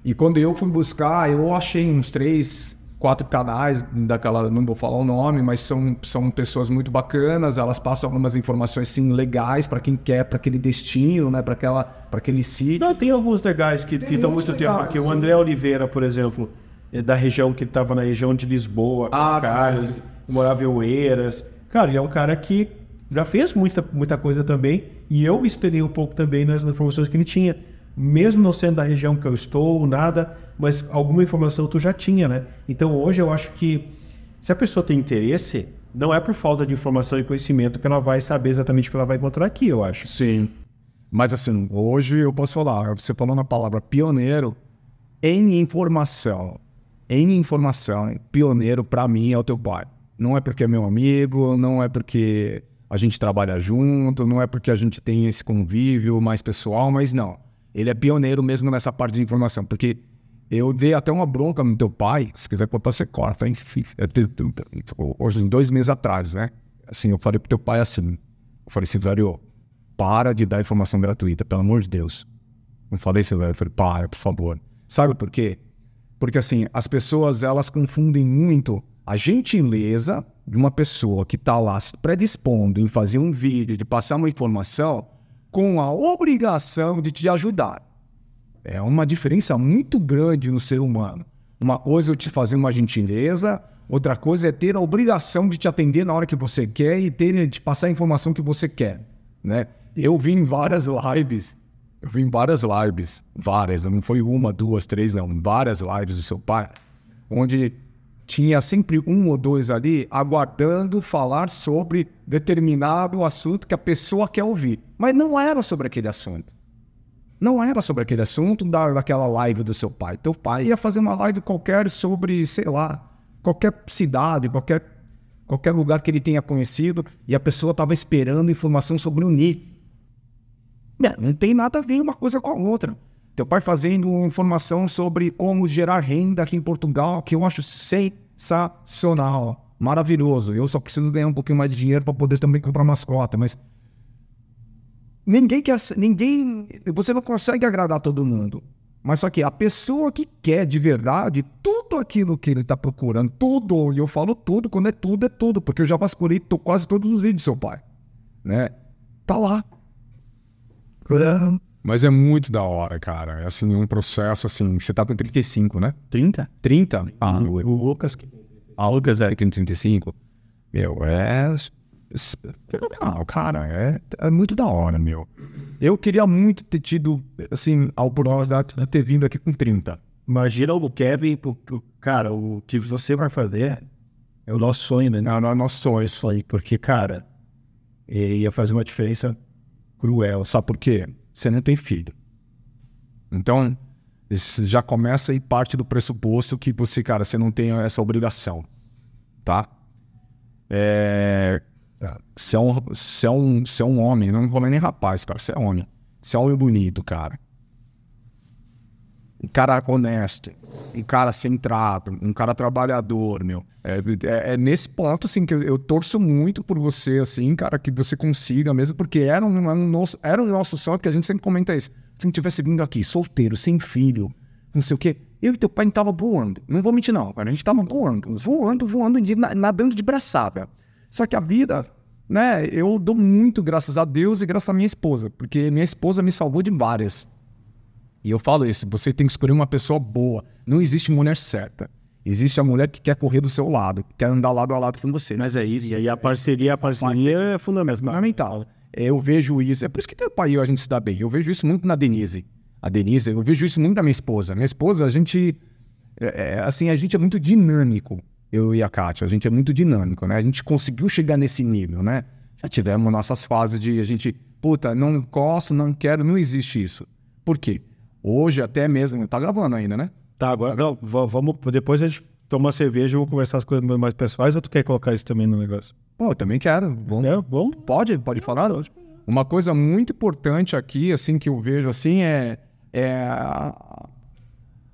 E quando eu fui buscar, eu achei uns três quatro canais daquela, não vou falar o nome, mas são, são pessoas muito bacanas, elas passam algumas informações sim legais para quem quer, para aquele destino, né, para aquela para aquele sítio. Não, tem alguns legais que estão muito legal, tempo aqui. O André Oliveira, por exemplo, é da região que estava na região de Lisboa, ah, Carlos, morava em Oeiras. Cara, ele é um cara que já fez muita, muita coisa também, e eu esperei um pouco também nas informações que ele tinha mesmo não sendo da região que eu estou, nada, mas alguma informação tu já tinha, né? Então hoje eu acho que se a pessoa tem interesse, não é por falta de informação e conhecimento que ela vai saber exatamente o que ela vai encontrar aqui, eu acho. Sim. Mas assim, hoje eu posso falar, você falou na palavra pioneiro em informação. Em informação, pioneiro para mim é o teu pai. Não é porque é meu amigo, não é porque a gente trabalha junto, não é porque a gente tem esse convívio mais pessoal, mas não ele é pioneiro mesmo nessa parte de informação, porque eu dei até uma bronca no teu pai, se quiser contar, você corta, enfim. Hoje, dois meses atrás, né? Assim, eu falei pro teu pai assim, eu falei, Silvério, para de dar informação gratuita, pelo amor de Deus. Não falei, Silvério, eu falei, para, por favor. Sabe por quê? Porque assim, as pessoas, elas confundem muito a gentileza de uma pessoa que está lá se predispondo em fazer um vídeo, de passar uma informação, com a obrigação de te ajudar. É uma diferença muito grande no ser humano. Uma coisa é eu te fazer uma gentileza, outra coisa é ter a obrigação de te atender na hora que você quer e ter né, de passar a informação que você quer, né? Eu vi em várias lives, eu vi em várias lives, várias, não foi uma, duas, três, não, várias lives do seu pai, onde tinha sempre um ou dois ali aguardando falar sobre determinado assunto que a pessoa quer ouvir. Mas não era sobre aquele assunto. Não era sobre aquele assunto da, daquela live do seu pai. Teu pai ia fazer uma live qualquer sobre, sei lá, qualquer cidade, qualquer, qualquer lugar que ele tenha conhecido e a pessoa estava esperando informação sobre o NIF. Não tem nada a ver uma coisa com a outra. Teu pai fazendo informação sobre como gerar renda aqui em Portugal, que eu acho sensacional, maravilhoso. Eu só preciso ganhar um pouquinho mais de dinheiro para poder também comprar mascota, mas ninguém quer. Ninguém. Você não consegue agradar todo mundo. Mas só que a pessoa que quer de verdade tudo aquilo que ele está procurando, tudo, e eu falo tudo, quando é tudo, é tudo, porque eu já vasculhei quase todos os vídeos do seu pai. Né? Tá lá. Mas é muito da hora, cara. É assim, um processo assim. Você tá com 35, né? 30? 30? Ah, o, o Lucas. Ah, o Lucas é 35. Meu, é fenomenal, cara. É, é muito da hora, meu. Eu queria muito ter tido, assim, a oportunidade de ter vindo aqui com 30. Imagina o Kevin, cara, o que você vai fazer é o nosso sonho, né? Não, não é nosso sonho isso aí, porque, cara, ia fazer uma diferença cruel. Sabe por quê? Você não tem filho. Então, já começa e parte do pressuposto que você, cara, você não tem essa obrigação, tá? É, Tá. Você, é um, você, é um, você é um homem, não vou nem rapaz, cara. Você é homem. Você é um homem bonito, cara. Um cara honesto, um cara centrado, um cara trabalhador, meu. É, é, é nesse ponto, assim, que eu, eu, torço muito por você, assim, cara, que você consiga mesmo, porque era um, era um nosso, era um nosso sonho, porque a gente sempre comenta isso. Se não tivesse vindo aqui solteiro, sem filho, não sei o quê, eu e teu pai a gente tava voando. Não vou mentir, não, cara. A gente tava voando, voando, voando, nadando de braçada. Só que a vida, né? Eu dou muito graças a Deus e graças à minha esposa, porque minha esposa me salvou de várias. E eu falo isso, você tem que escolher uma pessoa boa. Não existe mulher certa. Existe a mulher que quer correr do seu lado, que quer andar lado a lado com você. Mas é isso, e aí a parceria, a parceria é fundamental. Fundamental. É, eu vejo isso, é por isso que teu pai e eu a gente se dá bem. Eu vejo isso muito na Denise. A Denise, eu vejo isso muito na minha esposa. Minha esposa, a gente é, é assim, a gente é muito dinâmico eu e a Kátia, a gente é muito dinâmico, né? A gente conseguiu chegar nesse nível, né? Já tivemos nossas fases de a gente, puta, não gosto, não quero, não existe isso. Por quê? Hoje até mesmo, tá gravando ainda, né? Tá, agora, não, vamos, depois a gente toma cerveja e vou conversar as coisas mais pessoais ou tu quer colocar isso também no negócio? Pô, eu também quero. É, bom. Pode, pode falar? Uma coisa muito importante aqui, assim, que eu vejo, assim, é, é a,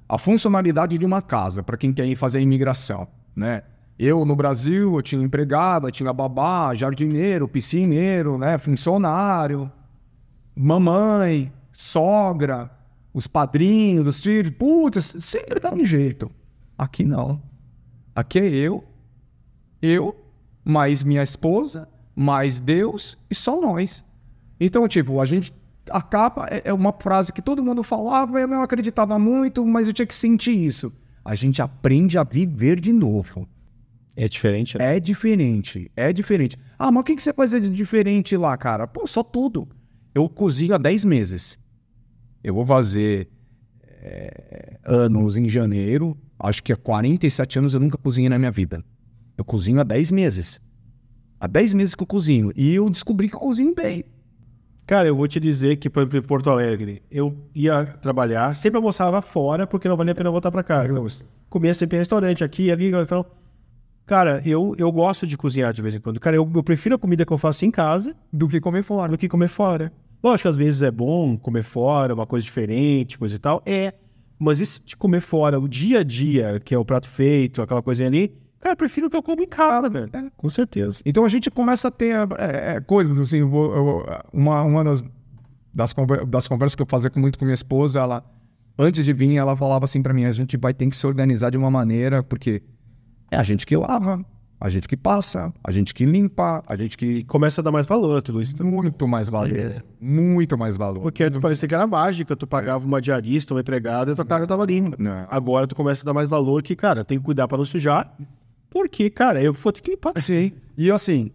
a funcionalidade de uma casa para quem quer ir fazer a imigração né? Eu no Brasil, eu tinha empregada, tinha babá, jardineiro, piscineiro, né, funcionário, mamãe, sogra, os padrinhos, os filhos, putz, sempre dá um jeito. Aqui não. Aqui é eu, eu, mais minha esposa, mais Deus e só nós. Então, tipo, a gente a capa é, é uma frase que todo mundo falava, eu não acreditava muito, mas eu tinha que sentir isso a gente aprende a viver de novo. É diferente, né? É diferente, é diferente. Ah, mas o que, você fazia de diferente lá, cara? Pô, só tudo. Eu cozinho há 10 meses. Eu vou fazer é, anos em janeiro. Acho que há 47 anos eu nunca cozinhei na minha vida. Eu cozinho há 10 meses. Há 10 meses que eu cozinho. E eu descobri que eu cozinho bem. Cara, eu vou te dizer que, por exemplo, em Porto Alegre, eu ia trabalhar, sempre almoçava fora, porque não valia a pena voltar para casa. Comia sempre em restaurante, aqui, ali, então. Cara, eu, eu gosto de cozinhar de vez em quando. Cara, eu, eu prefiro a comida que eu faço em casa do que comer fora. Do que comer fora. Lógico, às vezes é bom comer fora, uma coisa diferente, coisa e tal. É. Mas isso de comer fora, o dia a dia, que é o prato feito, aquela coisinha ali, Cara, prefiro que eu coma em casa, ah, velho. É, com certeza. Então a gente começa a ter é, é coisas assim. Eu eu, uma uma das, das, das conversas que eu fazia muito com minha esposa, ela, antes de vir, ela falava assim para mim: a gente vai ter que se organizar de uma maneira, porque é a gente que lava, a gente que passa, a gente que limpa, a gente que. Começa a dar mais valor tudo isso. Muito mais valor. É. Muito mais valor. Porque tu parecia que era mágica, tu pagava uma diarista, uma empregada e tua cara tava limpa. É. Agora tu começa a dar mais valor que, cara, tem que cuidar para não sujar. Porque, cara, eu vou ter que passei. E assim,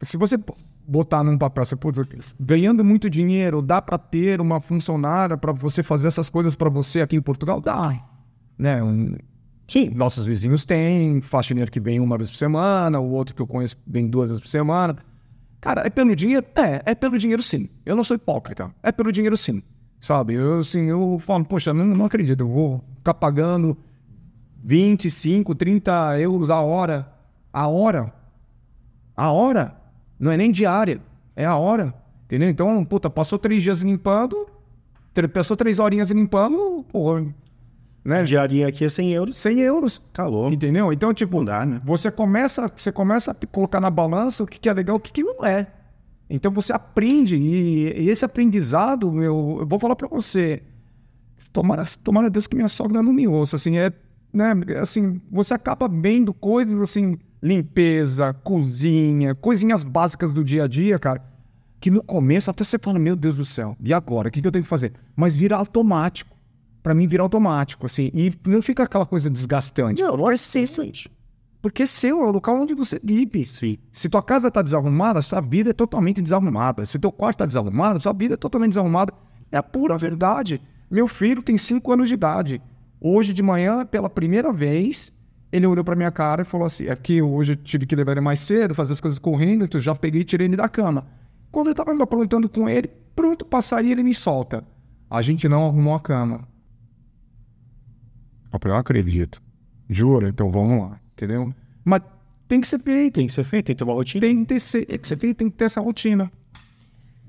se você botar num papel, você, putz, ganhando muito dinheiro, dá para ter uma funcionária para você fazer essas coisas para você aqui em Portugal? Dá. Né? Um, Sim. Nossos vizinhos têm, faxineiro que vem uma vez por semana, o outro que eu conheço vem duas vezes por semana. Cara, é pelo dinheiro? É, é pelo dinheiro sim. Eu não sou hipócrita. É pelo dinheiro sim. Sabe? Eu, assim, eu falo, poxa, não, não acredito, eu vou ficar pagando 25, 30 euros a hora. A hora. A hora. Não é nem diária. É a hora. Entendeu? Então, puta, passou três dias limpando. Passou três horinhas limpando. Porra. Né? Diarinha aqui é 100 euros. 100 euros. Calor. Tá Entendeu? Então, tipo, dá, né? você, começa, você começa a colocar na balança o que, que é legal e o que, que não é. Então você aprende, e, esse aprendizado, meu, eu vou falar para você. Tomara, tomara Deus que minha sogra não me ouça. Assim, é né? Assim, você acaba vendo coisas assim, limpeza, cozinha, coisinhas básicas do dia a dia, cara, que no começo até você fala, meu Deus do céu, e agora? O que, que eu tenho que fazer? Mas vira automático. Para mim, vira automático, assim. E não fica aquela coisa desgastante. Não, não é gente. Porque seu é o local onde você vive. Sim. Se tua casa tá desarrumada, sua vida é totalmente desarrumada. Se teu quarto tá desarrumado, sua vida é totalmente desarrumada. É a pura verdade. Meu filho tem 5 anos de idade. Hoje de manhã, pela primeira vez, ele olhou para minha cara e falou assim: é que hoje eu tive que levar ele mais cedo, fazer as coisas correndo, então já peguei e tirei ele da cama. Quando eu estava me aprontando com ele, pronto, passaria ele me solta. A gente não arrumou a cama. Eu acredito. Juro, então vamos lá, entendeu? Mas tem que ser feito. Tem que ser feito, tem que ter uma rotina. Tem que, ser, tem que ser feito, tem que ter essa rotina.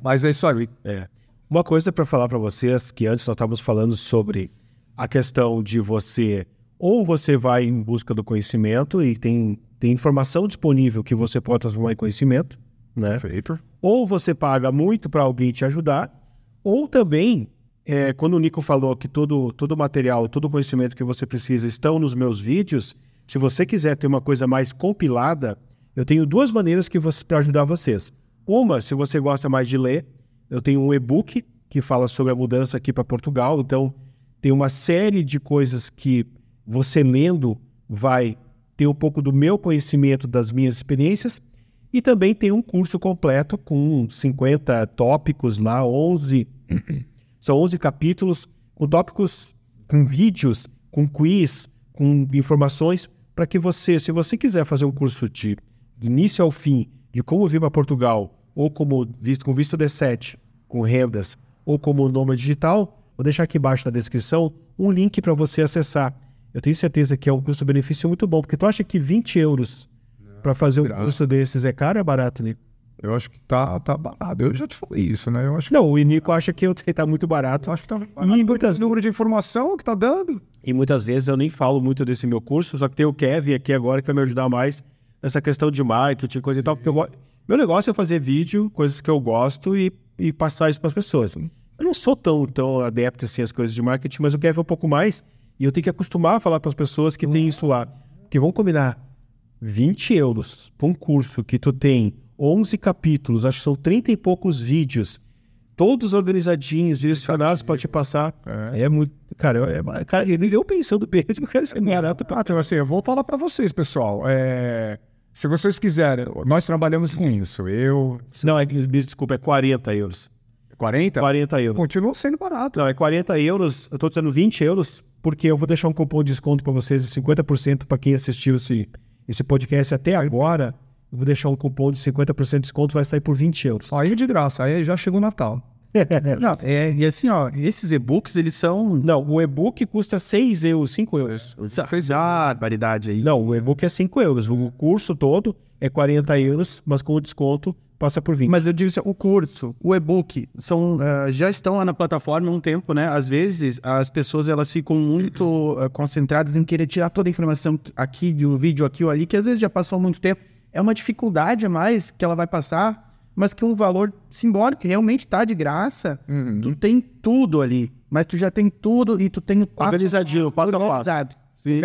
Mas é isso aí. É. Uma coisa para falar para vocês, que antes nós estávamos falando sobre a questão de você ou você vai em busca do conhecimento e tem, tem informação disponível que você pode transformar em conhecimento, né? Feito. Ou você paga muito para alguém te ajudar, ou também, é, quando o Nico falou que todo, todo material, todo conhecimento que você precisa estão nos meus vídeos, se você quiser ter uma coisa mais compilada, eu tenho duas maneiras que para ajudar vocês. Uma, se você gosta mais de ler, eu tenho um e-book que fala sobre a mudança aqui para Portugal, então tem uma série de coisas que você lendo vai ter um pouco do meu conhecimento, das minhas experiências, e também tem um curso completo com 50 tópicos lá, 11, *clears throat* são 11 capítulos, com tópicos, com vídeos, com quiz, com informações, para que você, se você quiser fazer um curso de início ao fim, de como vir para Portugal, ou como visto com visto D7, com rendas, ou como nômade digital, Vou deixar aqui embaixo na descrição um link para você acessar. Eu tenho certeza que é um custo-benefício muito bom, porque tu acha que 20 euros para fazer um Graças. curso desses é caro ou é barato, Nico? Eu acho que tá, tá barato. Eu já te falei isso, né? Eu acho que... Não, o Nico acha que tá muito barato. Eu acho que tá barato. E muitas número de informação que tá dando. E muitas vezes eu nem falo muito desse meu curso, só que tem o Kevin aqui agora que vai me ajudar mais nessa questão de marketing, coisa e tal. Porque eu... meu negócio é fazer vídeo, coisas que eu gosto e, e passar isso para as pessoas. Sim eu não sou tão, tão adepto assim às coisas de marketing, mas eu quero ver um pouco mais e eu tenho que acostumar a falar para as pessoas que tem isso lá. Porque vamos combinar 20 euros para um curso que tu tem 11 capítulos, acho que são 30 e poucos vídeos, todos organizadinhos, direcionados para te passar. É. é, muito. Cara, é, cara eu pensando bem, *laughs* eu quero é ser Ah, tá, então, assim, eu vou falar para vocês, pessoal. É. Se vocês quiserem, nós trabalhamos com isso. Eu. Não, é, desculpa, é 40 euros. 40? 40 euros. Continua sendo barato. Não, é 40 euros, eu estou dizendo 20 euros, porque eu vou deixar um cupom de desconto para vocês de 50% para quem assistiu esse, esse podcast até agora. Eu vou deixar um cupom de 50% de desconto, vai sair por 20 euros. Aí é de graça, aí já chegou o Natal. *laughs* Não, é, e assim, ó, esses e-books, eles são. Não, o e-book custa 6 euros, 5 euros. Fez é a barbaridade aí. Não, o e-book é 5 euros. O curso todo é 40 euros, mas com o desconto passa por 20. Mas eu digo assim, o curso, o e-book, são, uh, já estão lá na plataforma há um tempo, né? Às vezes as pessoas elas ficam muito uh, concentradas em querer tirar toda a informação aqui de um vídeo, aqui ou ali, que às vezes já passou muito tempo. É uma dificuldade a mais que ela vai passar, mas que um valor simbólico realmente está de graça. Uhum. Tu tem tudo ali, mas tu já tem tudo e tu tem o passo organizadinho, passo a passo.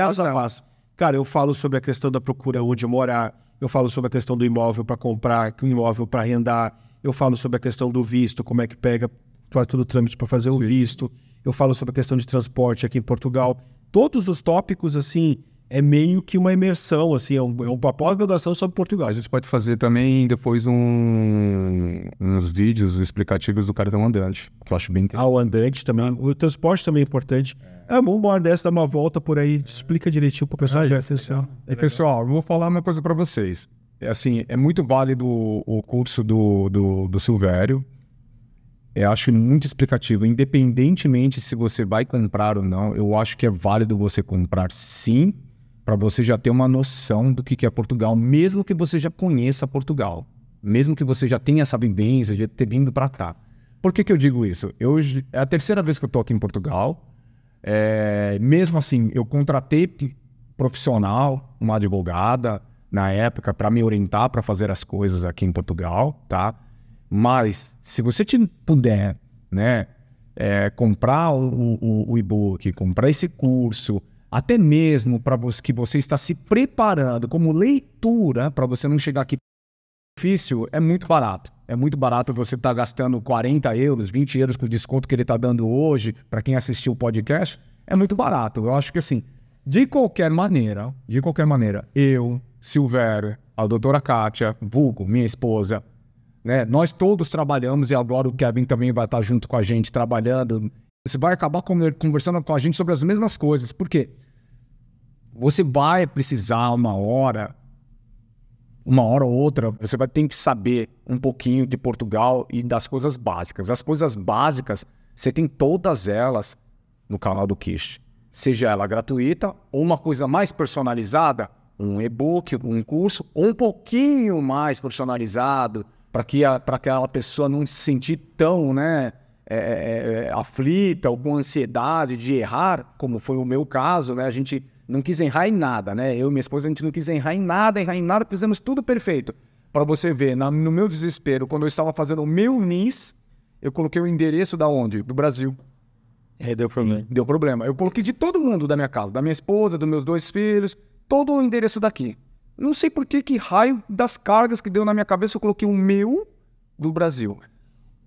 Passo a passo. Cara, eu falo sobre a questão da procura onde morar eu falo sobre a questão do imóvel para comprar, que o imóvel para arrendar, eu falo sobre a questão do visto, como é que pega faz todo o trâmite para fazer o visto, eu falo sobre a questão de transporte aqui em Portugal. Todos os tópicos, assim, é meio que uma imersão, assim, é, um, é uma pós-graduação sobre Portugal. A gente pode fazer também depois um, uns vídeos explicativos do cartão andante, que eu acho bem interessante. Ah, o andante também. O transporte também é importante. É, bom vamos embora dessa, dar uma volta por aí, explica direitinho para o pessoal. Ah, é, essencial. É, pessoal, eu vou falar uma coisa para vocês. É assim, é muito válido o curso do, do, do Silvério. Eu acho muito explicativo. Independentemente se você vai comprar ou não, eu acho que é válido você comprar sim, para você já ter uma noção do que, que é Portugal, mesmo que você já conheça Portugal, mesmo que você já tenha essa vivência de ter vindo para cá. Por que, que eu digo isso? Eu, é a terceira vez que eu estou aqui em Portugal. É, mesmo assim, eu contratei profissional, uma advogada na época, para me orientar para fazer as coisas aqui em Portugal, tá? Mas se você te puder, né, é, comprar o, o, o e-book, comprar esse curso, até mesmo para que você está se preparando como leitura, para você não chegar aqui difícil, é muito barato. É muito barato você estar tá gastando 40 euros, 20 euros com o desconto que ele está dando hoje, para quem assistiu o podcast, é muito barato. Eu acho que assim, de qualquer maneira, de qualquer maneira, eu, Silvério, a doutora Kátia, Vulgo, minha esposa, né? Nós todos trabalhamos e agora o Kevin também vai estar tá junto com a gente trabalhando você vai acabar conversando com a gente sobre as mesmas coisas. Por quê? Você vai precisar uma hora, uma hora ou outra, você vai ter que saber um pouquinho de Portugal e das coisas básicas. As coisas básicas, você tem todas elas no canal do Kish. Seja ela gratuita ou uma coisa mais personalizada, um e-book, um curso, ou um pouquinho mais personalizado, para que, que aquela pessoa não se sentir tão, né? É, é, é, aflita ou com ansiedade de errar, como foi o meu caso, né? A gente não quis errar em nada, né? Eu e minha esposa, a gente não quis errar em nada, errar em nada, fizemos tudo perfeito. Para você ver, na, no meu desespero, quando eu estava fazendo o meu NIS, eu coloquei o endereço da onde? Do Brasil. É, deu problema. Deu problema. Eu coloquei de todo mundo da minha casa, da minha esposa, dos meus dois filhos, todo o endereço daqui. Não sei por que, que raio das cargas que deu na minha cabeça, eu coloquei o meu do Brasil.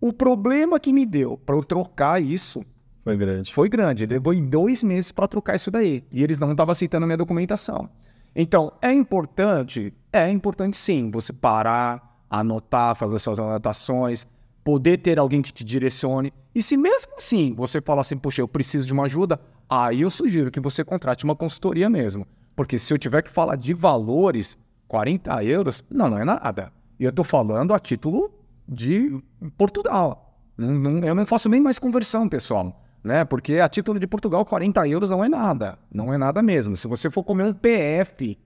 O problema que me deu para eu trocar isso foi grande. Foi grande. Levou dois meses para trocar isso daí. E eles não estavam aceitando a minha documentação. Então, é importante? É importante sim, você parar, anotar, fazer suas anotações, poder ter alguém que te direcione. E se mesmo assim você falar assim, puxa, eu preciso de uma ajuda, aí eu sugiro que você contrate uma consultoria mesmo. Porque se eu tiver que falar de valores, 40 euros, não, não é nada. E eu estou falando a título de Portugal. Não, não, eu não faço nem mais conversão, pessoal. Né? Porque a título de Portugal, 40 euros não é nada. Não é nada mesmo. Se você for comer um PF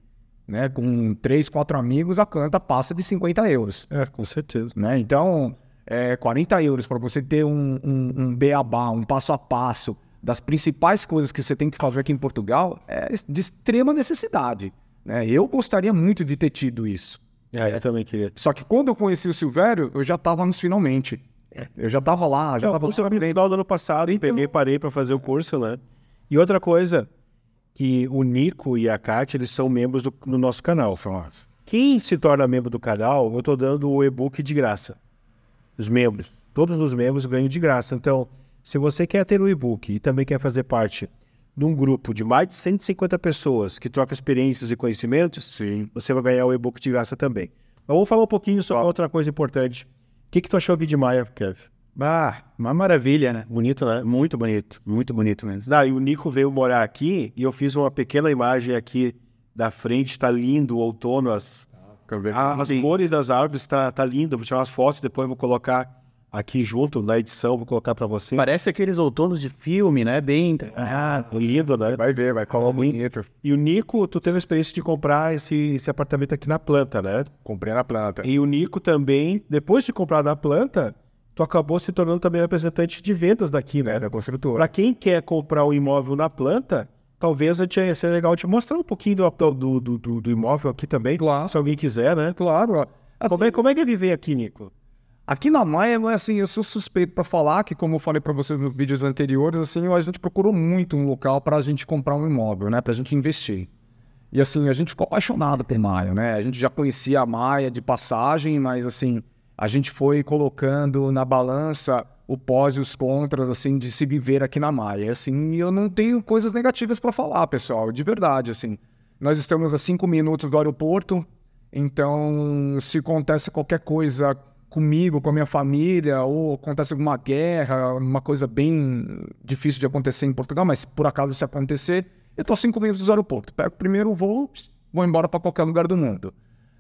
né, com três, quatro amigos, a canta passa de 50 euros. É, com certeza. Né? Então, é, 40 euros para você ter um, um, um beabá, um passo a passo das principais coisas que você tem que fazer aqui em Portugal é de extrema necessidade. Né? Eu gostaria muito de ter tido isso. É, eu também queria. Só que quando eu conheci o Silvério, eu já tava nos finalmente. É. Eu já tava lá, já não, tava. no final do ano passado, então... peguei, parei para fazer o curso, lá né? E outra coisa, que o Nico e a Kátia, eles são membros do, do nosso canal. Quem se torna membro do canal, eu tô dando o e-book de graça. Os membros. Todos os membros ganham de graça. Então, se você quer ter o e-book e também quer fazer parte num grupo de mais de 150 pessoas que troca experiências e conhecimentos, Sim. você vai ganhar o e-book de graça também. Mas vamos falar um pouquinho sobre Top. outra coisa importante. O que, que tu achou aqui de Maia, Kev? Ah, uma maravilha, né? Bonito, né? Muito bonito, muito bonito mesmo. Ah, e o Nico veio morar aqui e eu fiz uma pequena imagem aqui da frente, está lindo o outono, as, ah, as cores das árvores, está tá lindo. Vou tirar umas fotos, depois vou colocar aqui junto na edição, vou colocar para vocês. Parece aqueles outonos de filme, né? Bem. Ah, lindo, né? Vai ver, vai colar bonito. E o Nico, tu teve a experiência de comprar esse, esse apartamento aqui na planta, né? Comprei na planta. E o Nico também, depois de comprar na planta, tu acabou se tornando também representante de vendas daqui, né? É, da construtora. Para quem quer comprar um imóvel na planta, talvez ia ser legal te mostrar um pouquinho do, do, do, do imóvel aqui também. Claro. Se alguém quiser, né? Claro. Assim, como, é, assim como é que ele veio aqui, Nico? Aqui na Maia, assim, eu sou suspeito para falar que, como eu falei para vocês nos vídeos anteriores, assim, a gente procurou muito um local para a gente comprar um imóvel, né? Para a gente investir. E assim, a gente ficou apaixonado por Maia, né? A gente já conhecia a Maia de passagem, mas assim, a gente foi colocando na balança o pós e os contras, assim, de se viver aqui na Maia. Assim, eu não tenho coisas negativas para falar, pessoal, de verdade, assim. Nós estamos a cinco minutos do aeroporto, então se acontece qualquer coisa comigo, com a minha família, ou acontece alguma guerra, uma coisa bem difícil de acontecer em Portugal, mas por acaso se acontecer, eu estou cinco minutos do aeroporto. Pego o primeiro voo, vou embora para qualquer lugar do mundo.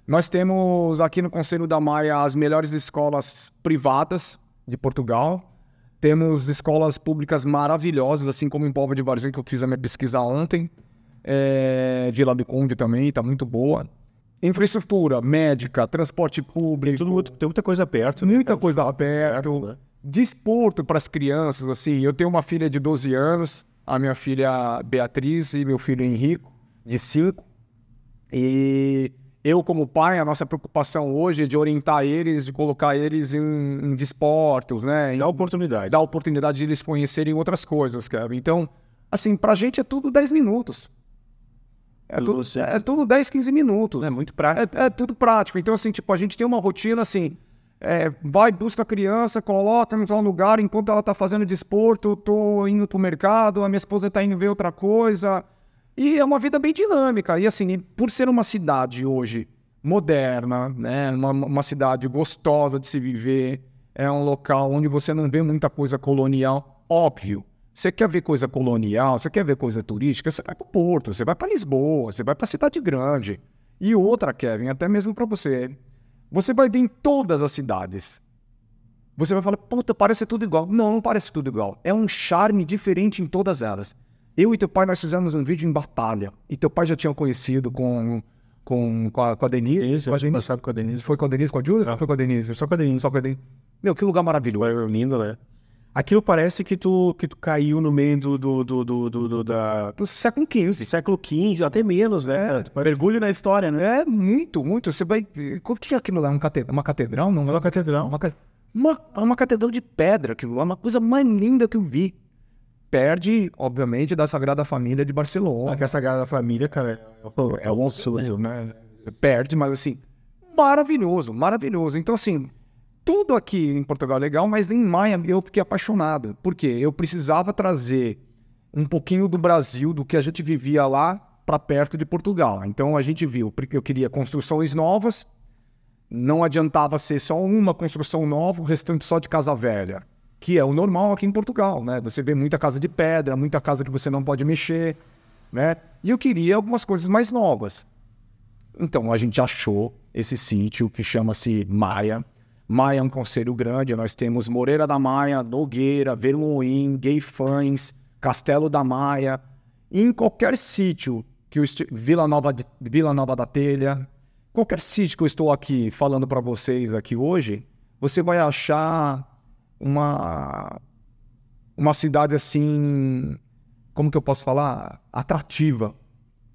Nós temos aqui no Conselho da Maia as melhores escolas privadas de Portugal. Temos escolas públicas maravilhosas, assim como em Povo de Varzim, que eu fiz a minha pesquisa ontem. É, Vila do Conde também, está muito boa infraestrutura médica, transporte público. Tudo, tem muita coisa perto. Né, muita né? coisa aberta. né? Desporto para as crianças, assim. Eu tenho uma filha de 12 anos, a minha filha Beatriz e meu filho Henrico, de 5. E eu, como pai, a nossa preocupação hoje é de orientar eles, de colocar eles em, em desportos, né? Em, dar oportunidade. Dar oportunidade de eles conhecerem outras coisas, cara. Então, assim, a gente é tudo 10 minutos. É tudo, você. é tudo 10, 15 minutos. É muito prático. É, é, tudo prático. Então, assim, tipo, a gente tem uma rotina assim. É, vai, busca a criança, coloca em tal lugar, enquanto ela tá fazendo desporto, eu tô indo pro mercado, a minha esposa tá indo ver outra coisa. E é uma vida bem dinâmica. E assim, por ser uma cidade hoje moderna, né? Uma, uma cidade gostosa de se viver, é um local onde você não vê muita coisa colonial, óbvio você quer ver coisa colonial, você quer ver coisa turística, você vai para o Porto, você vai para Lisboa, você vai para a cidade grande. E outra, Kevin, até mesmo para você, você vai ver em todas as cidades. Você vai falar, puta, parece tudo igual. Não, não parece tudo igual. É um charme diferente em todas elas. Eu e teu pai, nós fizemos um vídeo em Batalha. E teu pai já tinha conhecido com, com, com, a, com a Denise. Isso, com a Denise. passado com a Denise. Foi com a Denise, com a Julia? Ah. É. Foi com a Denise? Só com a Denise. Só com a Denise. Meu, que lugar maravilhoso. lindo, né? Aquilo parece que tu, que tu caiu no meio do, do, do, do, do, do da, do século XV, século XV, até menos, né? É, Mergulho na história, né? É, muito, muito. Você vai... O que é aquilo lá? Um catedral, uma catedral? Não, é uma catedral. Uma, uma, uma catedral de pedra, que é uma coisa mais linda que eu vi perde, obviamente, da Sagrada Família de Barcelona. Ah, que a Sagrada Família, cara, é, é um absurdo, é. né? Perde, mas assim, maravilhoso, maravilhoso. Então, assim, tudo aqui em Portugal é legal, mas em Maia eu fiquei apaixonado. Por quê? Eu precisava trazer um pouquinho do Brasil, do que a gente vivia lá, para perto de Portugal. Então a gente viu, porque eu queria construções novas, não adiantava ser só uma construção nova, o restante só de casa velha, que é o normal aqui em Portugal, né? Você vê muita casa de pedra, muita casa que você não pode mexer, né? E eu queria algumas coisas mais novas. Então a gente achou esse sítio que chama-se Maia, Maia é um conselho grande, nós temos Moreira da Maia, Nogueira, Vermoim, Gueifães, Castelo da Maia. Em qualquer sítio que eu Vila Nova, de... Vila Nova da Telha, qualquer sítio que eu estou aqui falando para vocês aqui hoje, você vai achar uma uma cidade assim, como que eu posso falar, atrativa,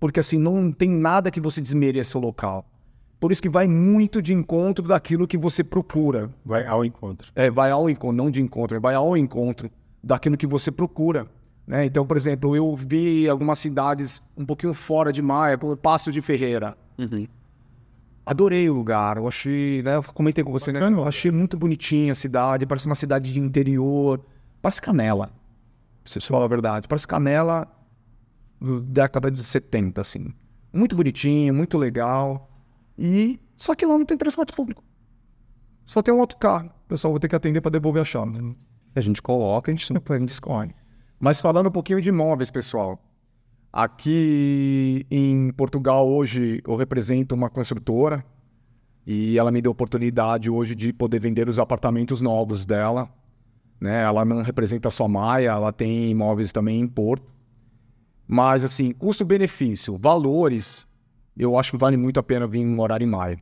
porque assim não tem nada que você desmereça o local. Por isso que vai muito de encontro daquilo que você procura. Vai ao encontro. É, vai ao encontro, não de encontro, é, vai ao encontro daquilo que você procura. Né? Então, por exemplo, eu vi algumas cidades um pouquinho fora de Maia, como Passo de Ferreira. Uhum. Adorei o lugar, eu achei, né? Eu comentei com você, né, Bacana. né? Eu achei muito bonitinha a cidade, parece uma cidade de interior, parece Canela. Se você falar a verdade, parece Canela da década de 70, assim. Muito bonitinho, muito legal. E só que lá não tem transporte público. Só tem um outro carro. Pessoal, vou ter que atender para devolver a chave. Né? A gente coloca, a gente, *laughs* a gente escolhe. Mas falando um pouquinho de imóveis, pessoal. Aqui em Portugal, hoje, eu represento uma construtora e ela me deu a oportunidade hoje de poder vender os apartamentos novos dela. Né? Ela não representa só Maia, ela tem imóveis também em Porto. Mas, assim, custo-benefício, valores, eu acho que vale muito a pena vir morar em Maio.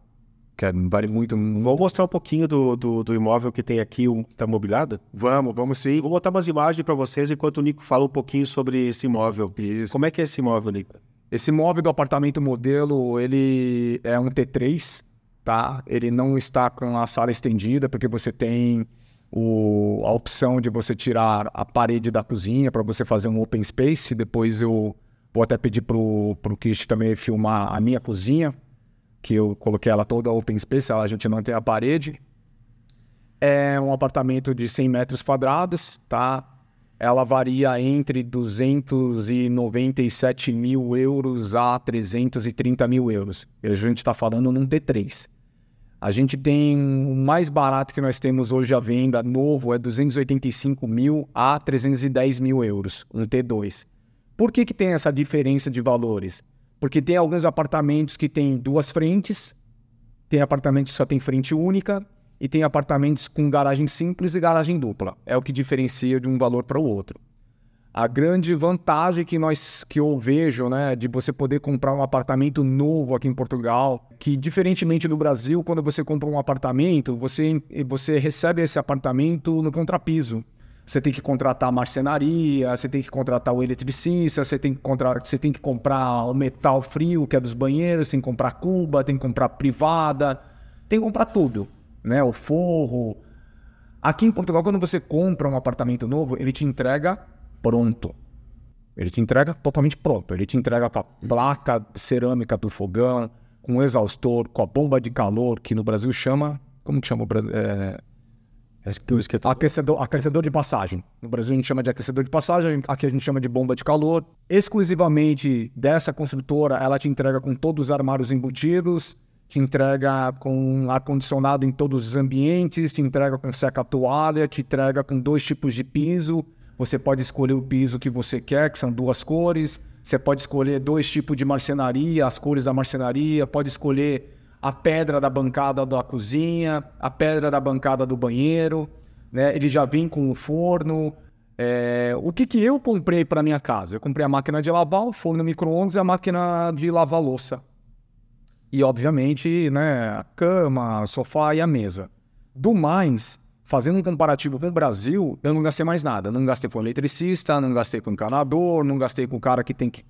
Que é, vale muito. Vou mostrar um pouquinho do, do, do imóvel que tem aqui, um, que está mobiliado? Vamos, vamos sim. Vou botar umas imagens para vocês enquanto o Nico fala um pouquinho sobre esse imóvel. Isso. Como é que é esse imóvel, Nico? Esse imóvel do apartamento modelo, ele é um T3, tá? Ele não está com a sala estendida, porque você tem o, a opção de você tirar a parede da cozinha para você fazer um open space. Depois eu Vou até pedir pro, pro Kish também filmar a minha cozinha, que eu coloquei ela toda open space, a gente não tem a parede. É um apartamento de 100 metros quadrados, tá? Ela varia entre 297 mil euros a 330 mil euros. E a gente está falando num T3. A gente tem o mais barato que nós temos hoje à venda, novo, é 285 mil a 310 mil euros, um T2. Por que, que tem essa diferença de valores? Porque tem alguns apartamentos que têm duas frentes, tem apartamentos que só tem frente única, e tem apartamentos com garagem simples e garagem dupla. É o que diferencia de um valor para o outro. A grande vantagem que nós que eu vejo, né, de você poder comprar um apartamento novo aqui em Portugal, que diferentemente do Brasil, quando você compra um apartamento, você você recebe esse apartamento no contrapiso. Você tem que contratar a marcenaria, você tem que contratar o eletricista, você tem que contratar, você tem que comprar o metal frio que é dos banheiros, tem que comprar cuba, tem que comprar privada, tem que comprar tudo, né? O forro. Aqui em Portugal, quando você compra um apartamento novo, ele te entrega pronto. Ele te entrega totalmente pronto. Ele te entrega com a placa cerâmica do fogão, com o exaustor, com a bomba de calor, que no Brasil chama. Como que chama o Brasil? É, é hum. Aquecedor, aquecedor de passagem. No Brasil a gente chama de aquecedor de passagem, aqui a gente chama de bomba de calor. Exclusivamente dessa construtora, ela te entrega com todos os armários embutidos, te entrega com ar-condicionado em todos os ambientes, te entrega com seca-toalha, te entrega com dois tipos de piso. Você pode escolher o piso que você quer, que são duas cores. Você pode escolher dois tipos de marcenaria, as cores da marcenaria. Pode escolher a pedra da bancada da cozinha, a pedra da bancada do banheiro, né? Ele já vem com o forno. É... o que, que eu comprei para minha casa? Eu comprei a máquina de lavar, o forno micro-ondas e a máquina de lavar louça. E, obviamente, né, a cama, o sofá e a mesa. Do mais, fazendo um comparativo com o Brasil, eu não gastei mais nada. Não gastei com eletricista, não gastei com encanador, não gastei com o cara que tem que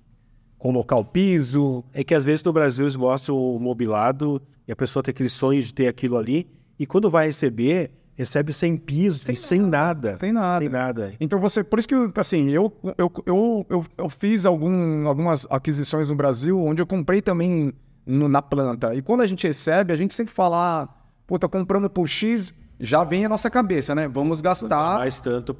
com local piso. É que às vezes no Brasil eles mostram o mobilado e a pessoa tem aquele sonho de ter aquilo ali. E quando vai receber, recebe sem piso, sem, sem nada. Sem nada. Sem nada. Então você. Por isso que, assim, eu, eu, eu, eu, eu fiz algum, algumas aquisições no Brasil onde eu comprei também no, na planta. E quando a gente recebe, a gente sempre fala, ah, pô, tá comprando por X. Já vem a nossa cabeça, né? Vamos gastar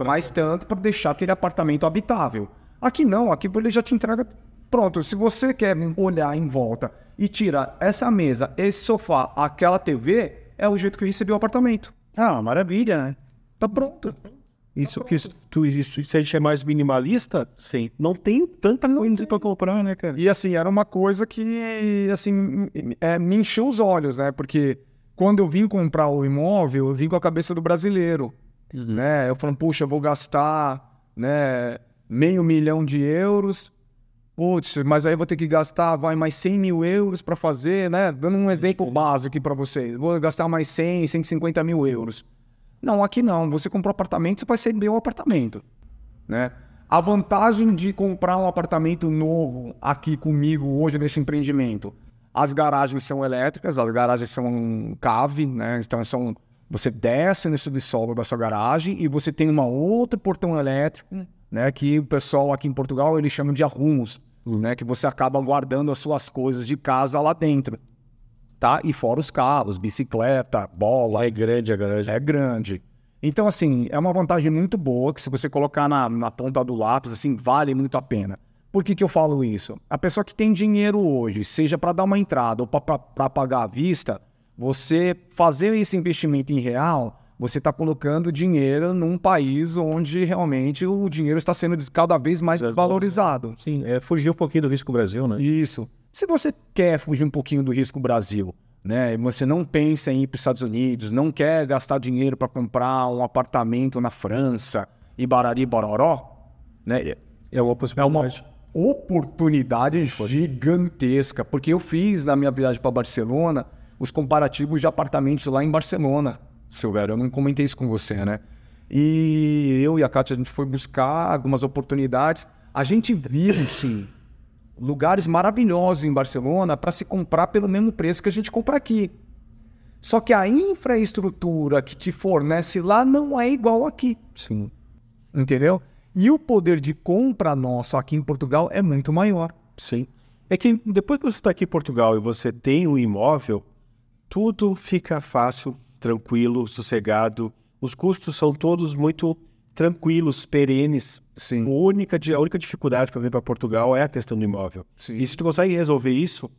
mais tanto para deixar aquele apartamento habitável. Aqui não, aqui ele já te entrega Pronto, se você quer olhar em volta e tirar essa mesa, esse sofá, aquela TV, é o jeito que eu recebi o apartamento. Ah, maravilha, né? Tá pronto. Tá isso que tu isso, se a gente é mais minimalista, sim. Não tem tanta coisa para comprar, né, cara? E assim, era uma coisa que assim é, me encheu os olhos, né? Porque quando eu vim comprar o imóvel, eu vim com a cabeça do brasileiro, uhum. né? Eu falando, puxa, eu vou gastar, né, meio milhão de euros putz, mas aí eu vou ter que gastar vai mais 100 mil euros para fazer, né? Dando um exemplo básico aqui para vocês, vou gastar mais 100, 150 mil euros. Não, aqui não. Você comprou apartamento, você vai ser meu apartamento, né? A vantagem de comprar um apartamento novo aqui comigo hoje nesse empreendimento, as garagens são elétricas, as garagens são cave, né? Então são você desce no subsolo da sua garagem e você tem uma outra portão elétrico, né? Que o pessoal aqui em Portugal ele chama de arrumos uhum. né? Que você acaba guardando as suas coisas de casa lá dentro. Tá? E fora os carros, bicicleta, bola. É grande, é grande. É grande. Então, assim, é uma vantagem muito boa que se você colocar na, na ponta do lápis, assim, vale muito a pena. Por que, que eu falo isso? A pessoa que tem dinheiro hoje, seja para dar uma entrada ou para pagar à vista, você fazer esse investimento em real você está colocando dinheiro num país onde realmente o dinheiro está sendo cada vez mais desvalorizado. Sim, é fugir um pouquinho do risco Brasil, né? Isso. Se você quer fugir um pouquinho do risco Brasil, né? Você não pensa em ir para os Estados Unidos, não quer gastar dinheiro para comprar um apartamento na França e barari bororó, né? É, é uma possibilidade. É uma oportunidade gigantesca, porque eu fiz na minha viagem para Barcelona os comparativos de apartamentos lá em Barcelona seu Eu não comentei isso com você, né? E eu e a Kátia, a gente foi buscar algumas oportunidades. A gente viu, sim, lugares maravilhosos em Barcelona para se comprar pelo mesmo preço que a gente compra aqui. Só que a infraestrutura que te fornece lá não é igual aqui. Sim. Entendeu? E o poder de compra nosso aqui em Portugal é muito maior. Sim. É que depois que você está aqui em Portugal e você tem um imóvel, tudo fica fácil tranquilo, sossegado. Os custos são todos muito tranquilos, perenes. Sim. A única, a única dificuldade para vir para Portugal é a questão do imóvel. Sim. E se tu consegue resolver isso,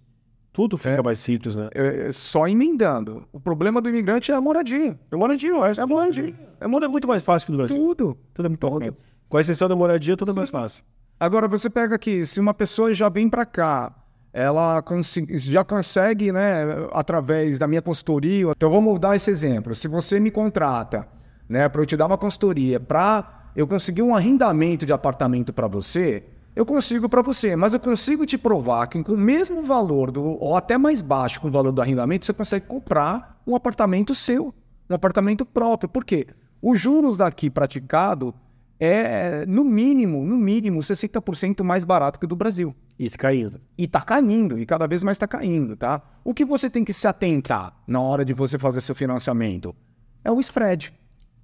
tudo fica é, mais simples, né? É, é só emendando. O problema do imigrante é a moradia. É moradia, eu acho. É moradia. É, é moradia é muito mais fácil que no Brasil. Tudo. Tudo é muito tudo. Bom. exceção da moradia, tudo é mais fácil. Agora, você pega aqui, se uma pessoa já vem para cá ela já consegue, né, através da minha consultoria. Então, vou mudar esse exemplo. Se você me contrata, né, para eu te dar uma consultoria, para eu conseguir um arrendamento de apartamento para você, eu consigo para você, mas eu consigo te provar que com o mesmo valor do, ou até mais baixo com o valor do arrendamento, você consegue comprar um apartamento seu, um apartamento próprio. Por quê? Os juros daqui praticado é, no mínimo, no mínimo, 60% mais barato que o do Brasil. E está caindo. E está caindo, e cada vez mais está caindo, tá? O que você tem que se atentar na hora de você fazer seu financiamento é o spread.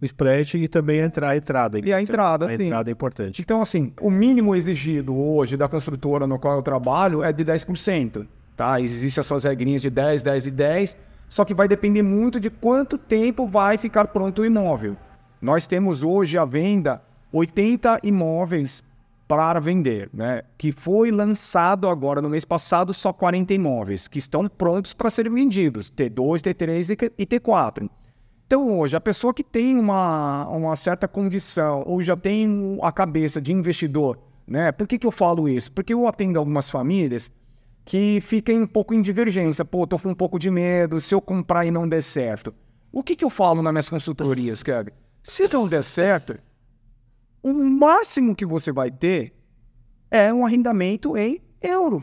O spread e também a entrada. E a entrada, a sim. A entrada é importante. Então, assim, o mínimo exigido hoje da construtora no qual eu trabalho é de 10%, tá? Existem as suas regrinhas de 10, 10 e 10, só que vai depender muito de quanto tempo vai ficar pronto o imóvel. Nós temos hoje a venda 80 imóveis para vender, né? Que foi lançado agora no mês passado só 40 imóveis que estão prontos para serem vendidos, T2, T3 e T4. Então hoje a pessoa que tem uma, uma certa condição ou já tem a cabeça de investidor, né? Por que, que eu falo isso? Porque eu atendo algumas famílias que ficam um pouco em divergência. Pô, tô com um pouco de medo, se eu comprar e não der certo. O que, que eu falo nas minhas consultorias, Kevin? Se não der certo, o máximo que você vai ter é um arrendamento em euro.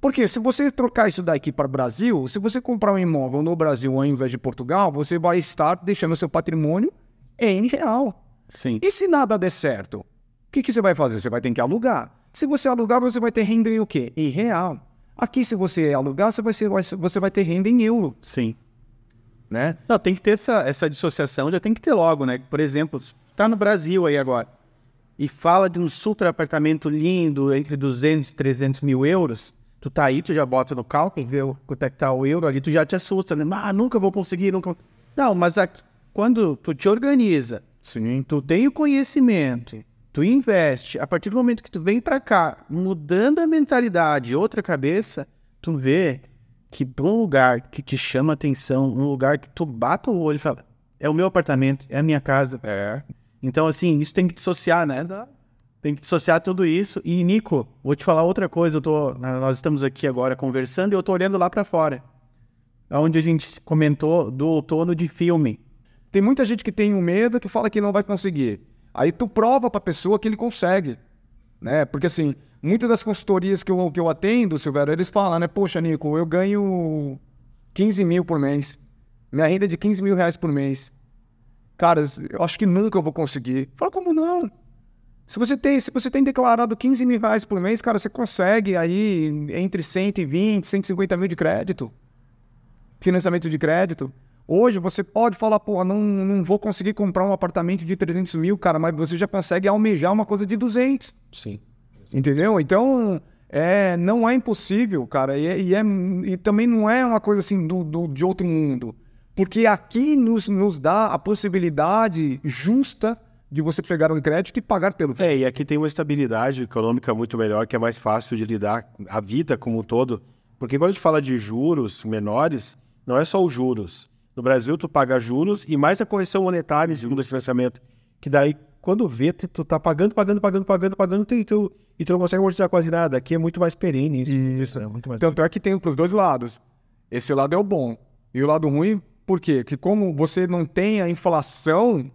Porque se você trocar isso daqui para o Brasil, se você comprar um imóvel no Brasil ao invés de Portugal, você vai estar deixando seu patrimônio em real. Sim. E se nada der certo, o que, que você vai fazer? Você vai ter que alugar. Se você alugar, você vai ter renda em o quê? Em real. Aqui, se você alugar, você vai, ser, você vai ter renda em euro. Sim. Né? Não, tem que ter essa, essa dissociação, já tem que ter logo, né? Por exemplo, está no Brasil aí agora, e fala de um super apartamento lindo entre 200 e 300 mil euros, tu tá aí, tu já bota no cálculo, vê quanto é que tá o euro ali, tu já te assusta, né? Ah, nunca vou conseguir, nunca. Não, mas aqui, quando tu te organiza, Sim. tu tem o conhecimento, tu investe, a partir do momento que tu vem para cá, mudando a mentalidade, outra cabeça, tu vê que pra um lugar que te chama atenção, um lugar que tu bata o olho e fala, é o meu apartamento, é a minha casa. É. Então, assim, isso tem que dissociar, né? Tem que dissociar tudo isso. E, Nico, vou te falar outra coisa. Eu tô, nós estamos aqui agora conversando e eu tô olhando lá para fora, onde a gente comentou do outono de filme. Tem muita gente que tem um medo, que fala que não vai conseguir. Aí tu prova pra pessoa que ele consegue, né? Porque, assim, muitas das consultorias que eu, que eu atendo, Silvério, eles falam, né? Poxa, Nico, eu ganho 15 mil por mês. Minha renda é de 15 mil reais por mês cara, eu acho que nunca eu vou conseguir. Fala, como não? Se você tem, se você tem declarado 15 mil reais por mês, cara, você consegue aí entre 120, 150 mil de crédito. Financiamento de crédito. Hoje você pode falar, pô, não, não vou conseguir comprar um apartamento de 300 mil, cara, mas você já consegue almejar uma coisa de 200. Sim. Entendeu? Então, é, não é impossível, cara. E, é, e, é, e também não é uma coisa assim do, do, de outro mundo porque aqui nos, nos dá a possibilidade justa de você pegar um crédito e pagar pelo. É, e aqui tem uma estabilidade econômica muito melhor, que é mais fácil de lidar a vida como um todo. Porque quando a gente fala de juros menores, não é só os juros. No Brasil, tu paga juros e mais a correção monetária segundo segundo financiamento. Que daí, quando vê, tu tá pagando, pagando, pagando, pagando, pagando, e tu, e tu não consegue amortizar quase nada. Aqui é muito mais perene isso. Isso, é muito mais Tanto perene. é que tem pros dois lados. Esse lado é o bom. E o lado ruim, por quê? Que como você não tem a inflação,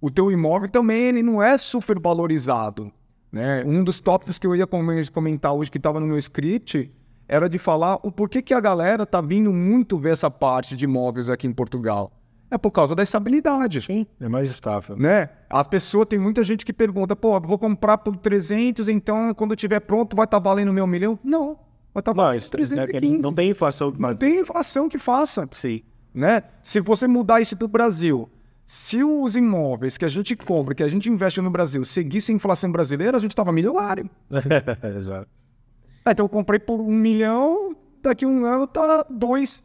o teu imóvel também ele não é super valorizado. Né? Um dos tópicos que eu ia comentar hoje que estava no meu script era de falar o porquê que a galera tá vindo muito ver essa parte de imóveis aqui em Portugal. É por causa da estabilidade. Sim, é mais estável. Né? A pessoa, tem muita gente que pergunta, pô, vou comprar por 300, então quando tiver pronto vai estar tá valendo meu milhão? Não, vai estar tá valendo mas, né, 315. Não tem inflação que Não tem inflação que faça. Sim. Né? Se você mudar isso para o Brasil, se os imóveis que a gente compra, que a gente investe no Brasil, seguissem a inflação brasileira, a gente estava milionário. *laughs* Exato. É, então eu comprei por um milhão, daqui a um ano tá dois.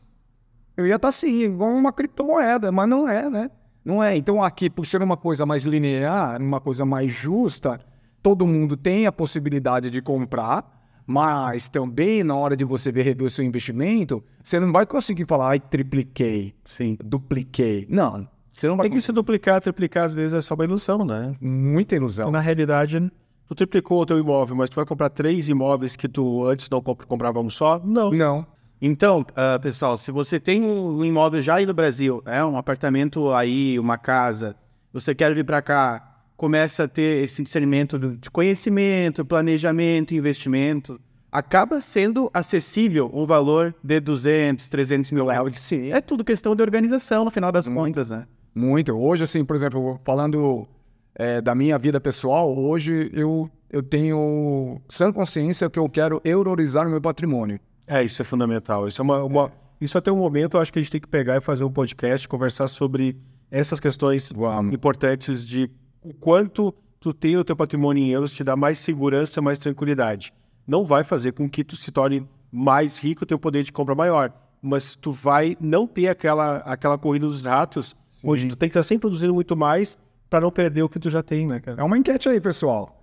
Eu ia estar tá assim, igual uma criptomoeda, mas não é, né? Não é. Então aqui, por ser uma coisa mais linear, uma coisa mais justa, todo mundo tem a possibilidade de comprar mas também, na hora de você ver rever o seu investimento, você não vai conseguir falar, ai, tripliquei, Sim. dupliquei. Não, você não vai Tem que se duplicar, triplicar, às vezes é só uma ilusão, né? Muita ilusão. Na realidade, tu triplicou o teu imóvel, mas tu vai comprar três imóveis que tu antes não comprava um só? Não. Não. Então, uh, pessoal, se você tem um imóvel já aí no Brasil, é um apartamento aí, uma casa, você quer vir para cá, começa a ter esse discernimento de conhecimento, planejamento, investimento, acaba sendo acessível um valor de 200, 300 mil reais. Sim. É tudo questão de organização, no final das muito, contas, né? Muito. Hoje, assim, por exemplo, falando é, da minha vida pessoal, hoje eu, eu tenho sã consciência que eu quero eurorizar o meu patrimônio. É, isso é fundamental. Isso é uma... uma... É. Isso até o momento eu acho que a gente tem que pegar e fazer um podcast, conversar sobre essas questões Uau. importantes de o quanto tu tem no teu patrimônio em euros te dá mais segurança, mais tranquilidade. Não vai fazer com que tu se torne mais rico, teu poder de compra maior, mas tu vai não ter aquela, aquela corrida dos ratos, Sim. onde tu tem que estar sempre produzindo muito mais para não perder o que tu já tem, né, cara? É uma enquete aí, pessoal.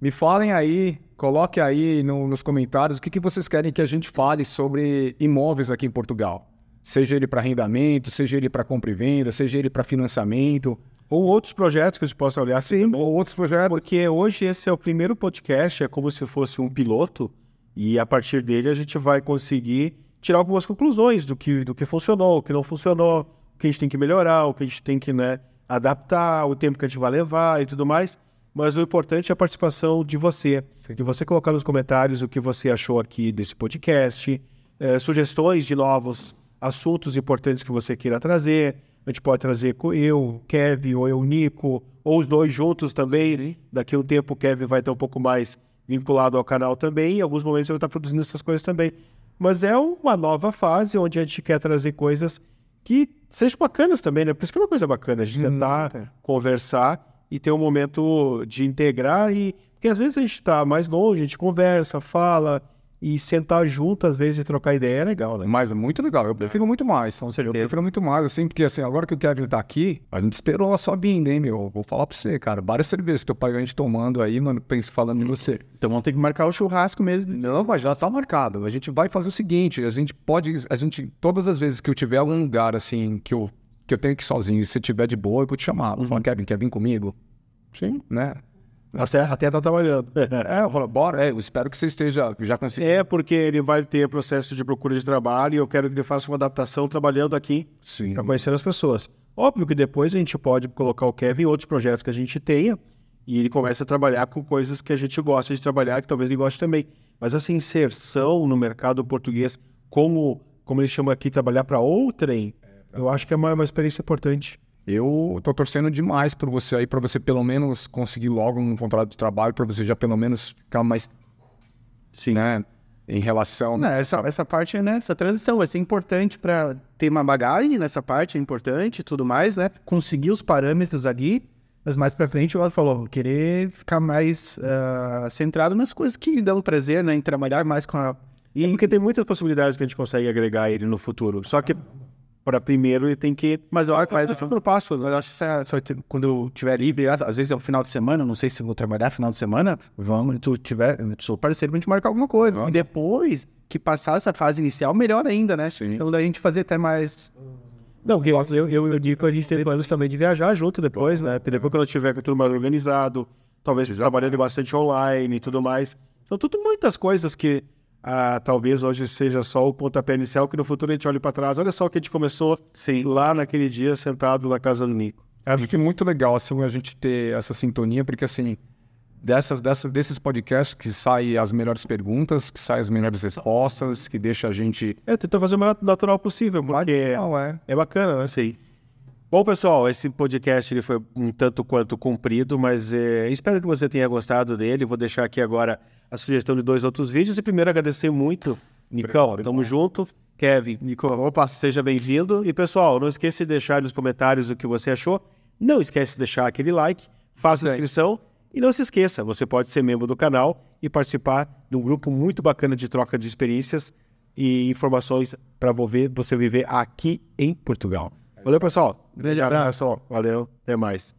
Me falem aí, coloque aí no, nos comentários o que, que vocês querem que a gente fale sobre imóveis aqui em Portugal seja ele para arrendamento, seja ele para compra e venda, seja ele para financiamento. Ou outros projetos que a gente possa olhar. Sim, ou outros projetos. Porque hoje esse é o primeiro podcast, é como se fosse um piloto, e a partir dele a gente vai conseguir tirar algumas conclusões do que, do que funcionou, o que não funcionou, o que a gente tem que melhorar, o que a gente tem que né, adaptar, o tempo que a gente vai levar e tudo mais. Mas o importante é a participação de você, de você colocar nos comentários o que você achou aqui desse podcast, eh, sugestões de novos assuntos importantes que você queira trazer. A gente pode trazer com eu, Kevin, ou eu, Nico, ou os dois juntos também. Sim. Daqui a um tempo o Kevin vai estar um pouco mais vinculado ao canal também. Em alguns momentos ele está produzindo essas coisas também. Mas é uma nova fase onde a gente quer trazer coisas que sejam bacanas também, né? Por isso que é uma coisa bacana, a gente hum, tentar é. conversar e ter um momento de integrar. E... Porque às vezes a gente está mais longe, a gente conversa, fala e sentar junto, às vezes, e trocar ideia é legal, né? Mas é muito legal. Eu prefiro muito mais. Então, ou eu prefiro muito mais, assim, porque assim, agora que o Kevin tá aqui, a gente esperou a sua vinda, hein, meu? Vou falar pra você, cara. Várias cervejas que teu pai a gente tomando aí, mano, pensa falando em você. Então vamos ter que marcar o churrasco mesmo. Não, mas já tá marcado. A gente vai fazer o seguinte: a gente pode. A gente, todas as vezes que eu tiver algum lugar assim, que eu, que eu tenho que ir sozinho, se tiver de boa, eu vou te chamar. Vou uhum. falar, Kevin, quer vir comigo? Sim. Né? Você até tá trabalhando. É, eu falo, bora, é, eu espero que você esteja já conseguindo. É, porque ele vai ter processo de procura de trabalho e eu quero que ele faça uma adaptação trabalhando aqui para conhecer as pessoas. Óbvio que depois a gente pode colocar o Kevin em outros projetos que a gente tenha e ele começa a trabalhar com coisas que a gente gosta de trabalhar, que talvez ele goste também. Mas essa inserção no mercado português, como, como ele chama aqui, trabalhar para outrem, é, eu acho que é uma, uma experiência importante. Eu tô torcendo demais por você aí, para você pelo menos conseguir logo um contrato de trabalho, para você já pelo menos ficar mais. Sim. Né? Em relação. Não, essa, essa parte, né? Essa transição vai ser importante para ter uma bagagem nessa parte, é importante e tudo mais, né? Conseguir os parâmetros ali, mas mais para frente o Eduardo falou, querer ficar mais uh, centrado nas coisas que lhe dão prazer, né? Em trabalhar mais com a. E... É porque tem muitas possibilidades que a gente consegue agregar ele no futuro. Só que para primeiro ele tem que. Mas eu, acho que vai eu passo. Eu acho que é, quando eu tiver livre, às vezes é o final de semana, não sei se vou trabalhar final de semana, vamos, tu tiver, sou parceiro a gente marcar alguma coisa. E depois que passar essa fase inicial, melhor ainda, né? Sim. Então da gente fazer até mais. Não, eu, eu, eu, eu digo que a gente tem planos também de viajar junto depois, né? Porque depois quando eu tiver com tudo mais organizado, talvez trabalhando bastante online e tudo mais. Então, tudo muitas coisas que ah, talvez hoje seja só o pontapé inicial, que no futuro a gente olhe para trás. Olha só o que a gente começou Sim. lá naquele dia, sentado na casa do Nico. É, acho que é muito legal assim, a gente ter essa sintonia, porque assim, dessas, dessas, desses podcasts que saem as melhores perguntas, que saem as melhores respostas, que deixa a gente. É, tentar fazer o mais natural possível, porque não, é. é bacana, né? Sim. Bom, pessoal, esse podcast ele foi um tanto quanto comprido, mas é, espero que você tenha gostado dele. Vou deixar aqui agora a sugestão de dois outros vídeos. E primeiro agradecer muito, Nicão, tamo junto. Kevin, Nicão, opa, seja bem-vindo. E pessoal, não esqueça de deixar nos comentários o que você achou. Não esquece de deixar aquele like, faça a inscrição. E não se esqueça, você pode ser membro do canal e participar de um grupo muito bacana de troca de experiências e informações para você viver aqui em Portugal. Valeu, pessoal. Grande abraço. Valeu, até mais.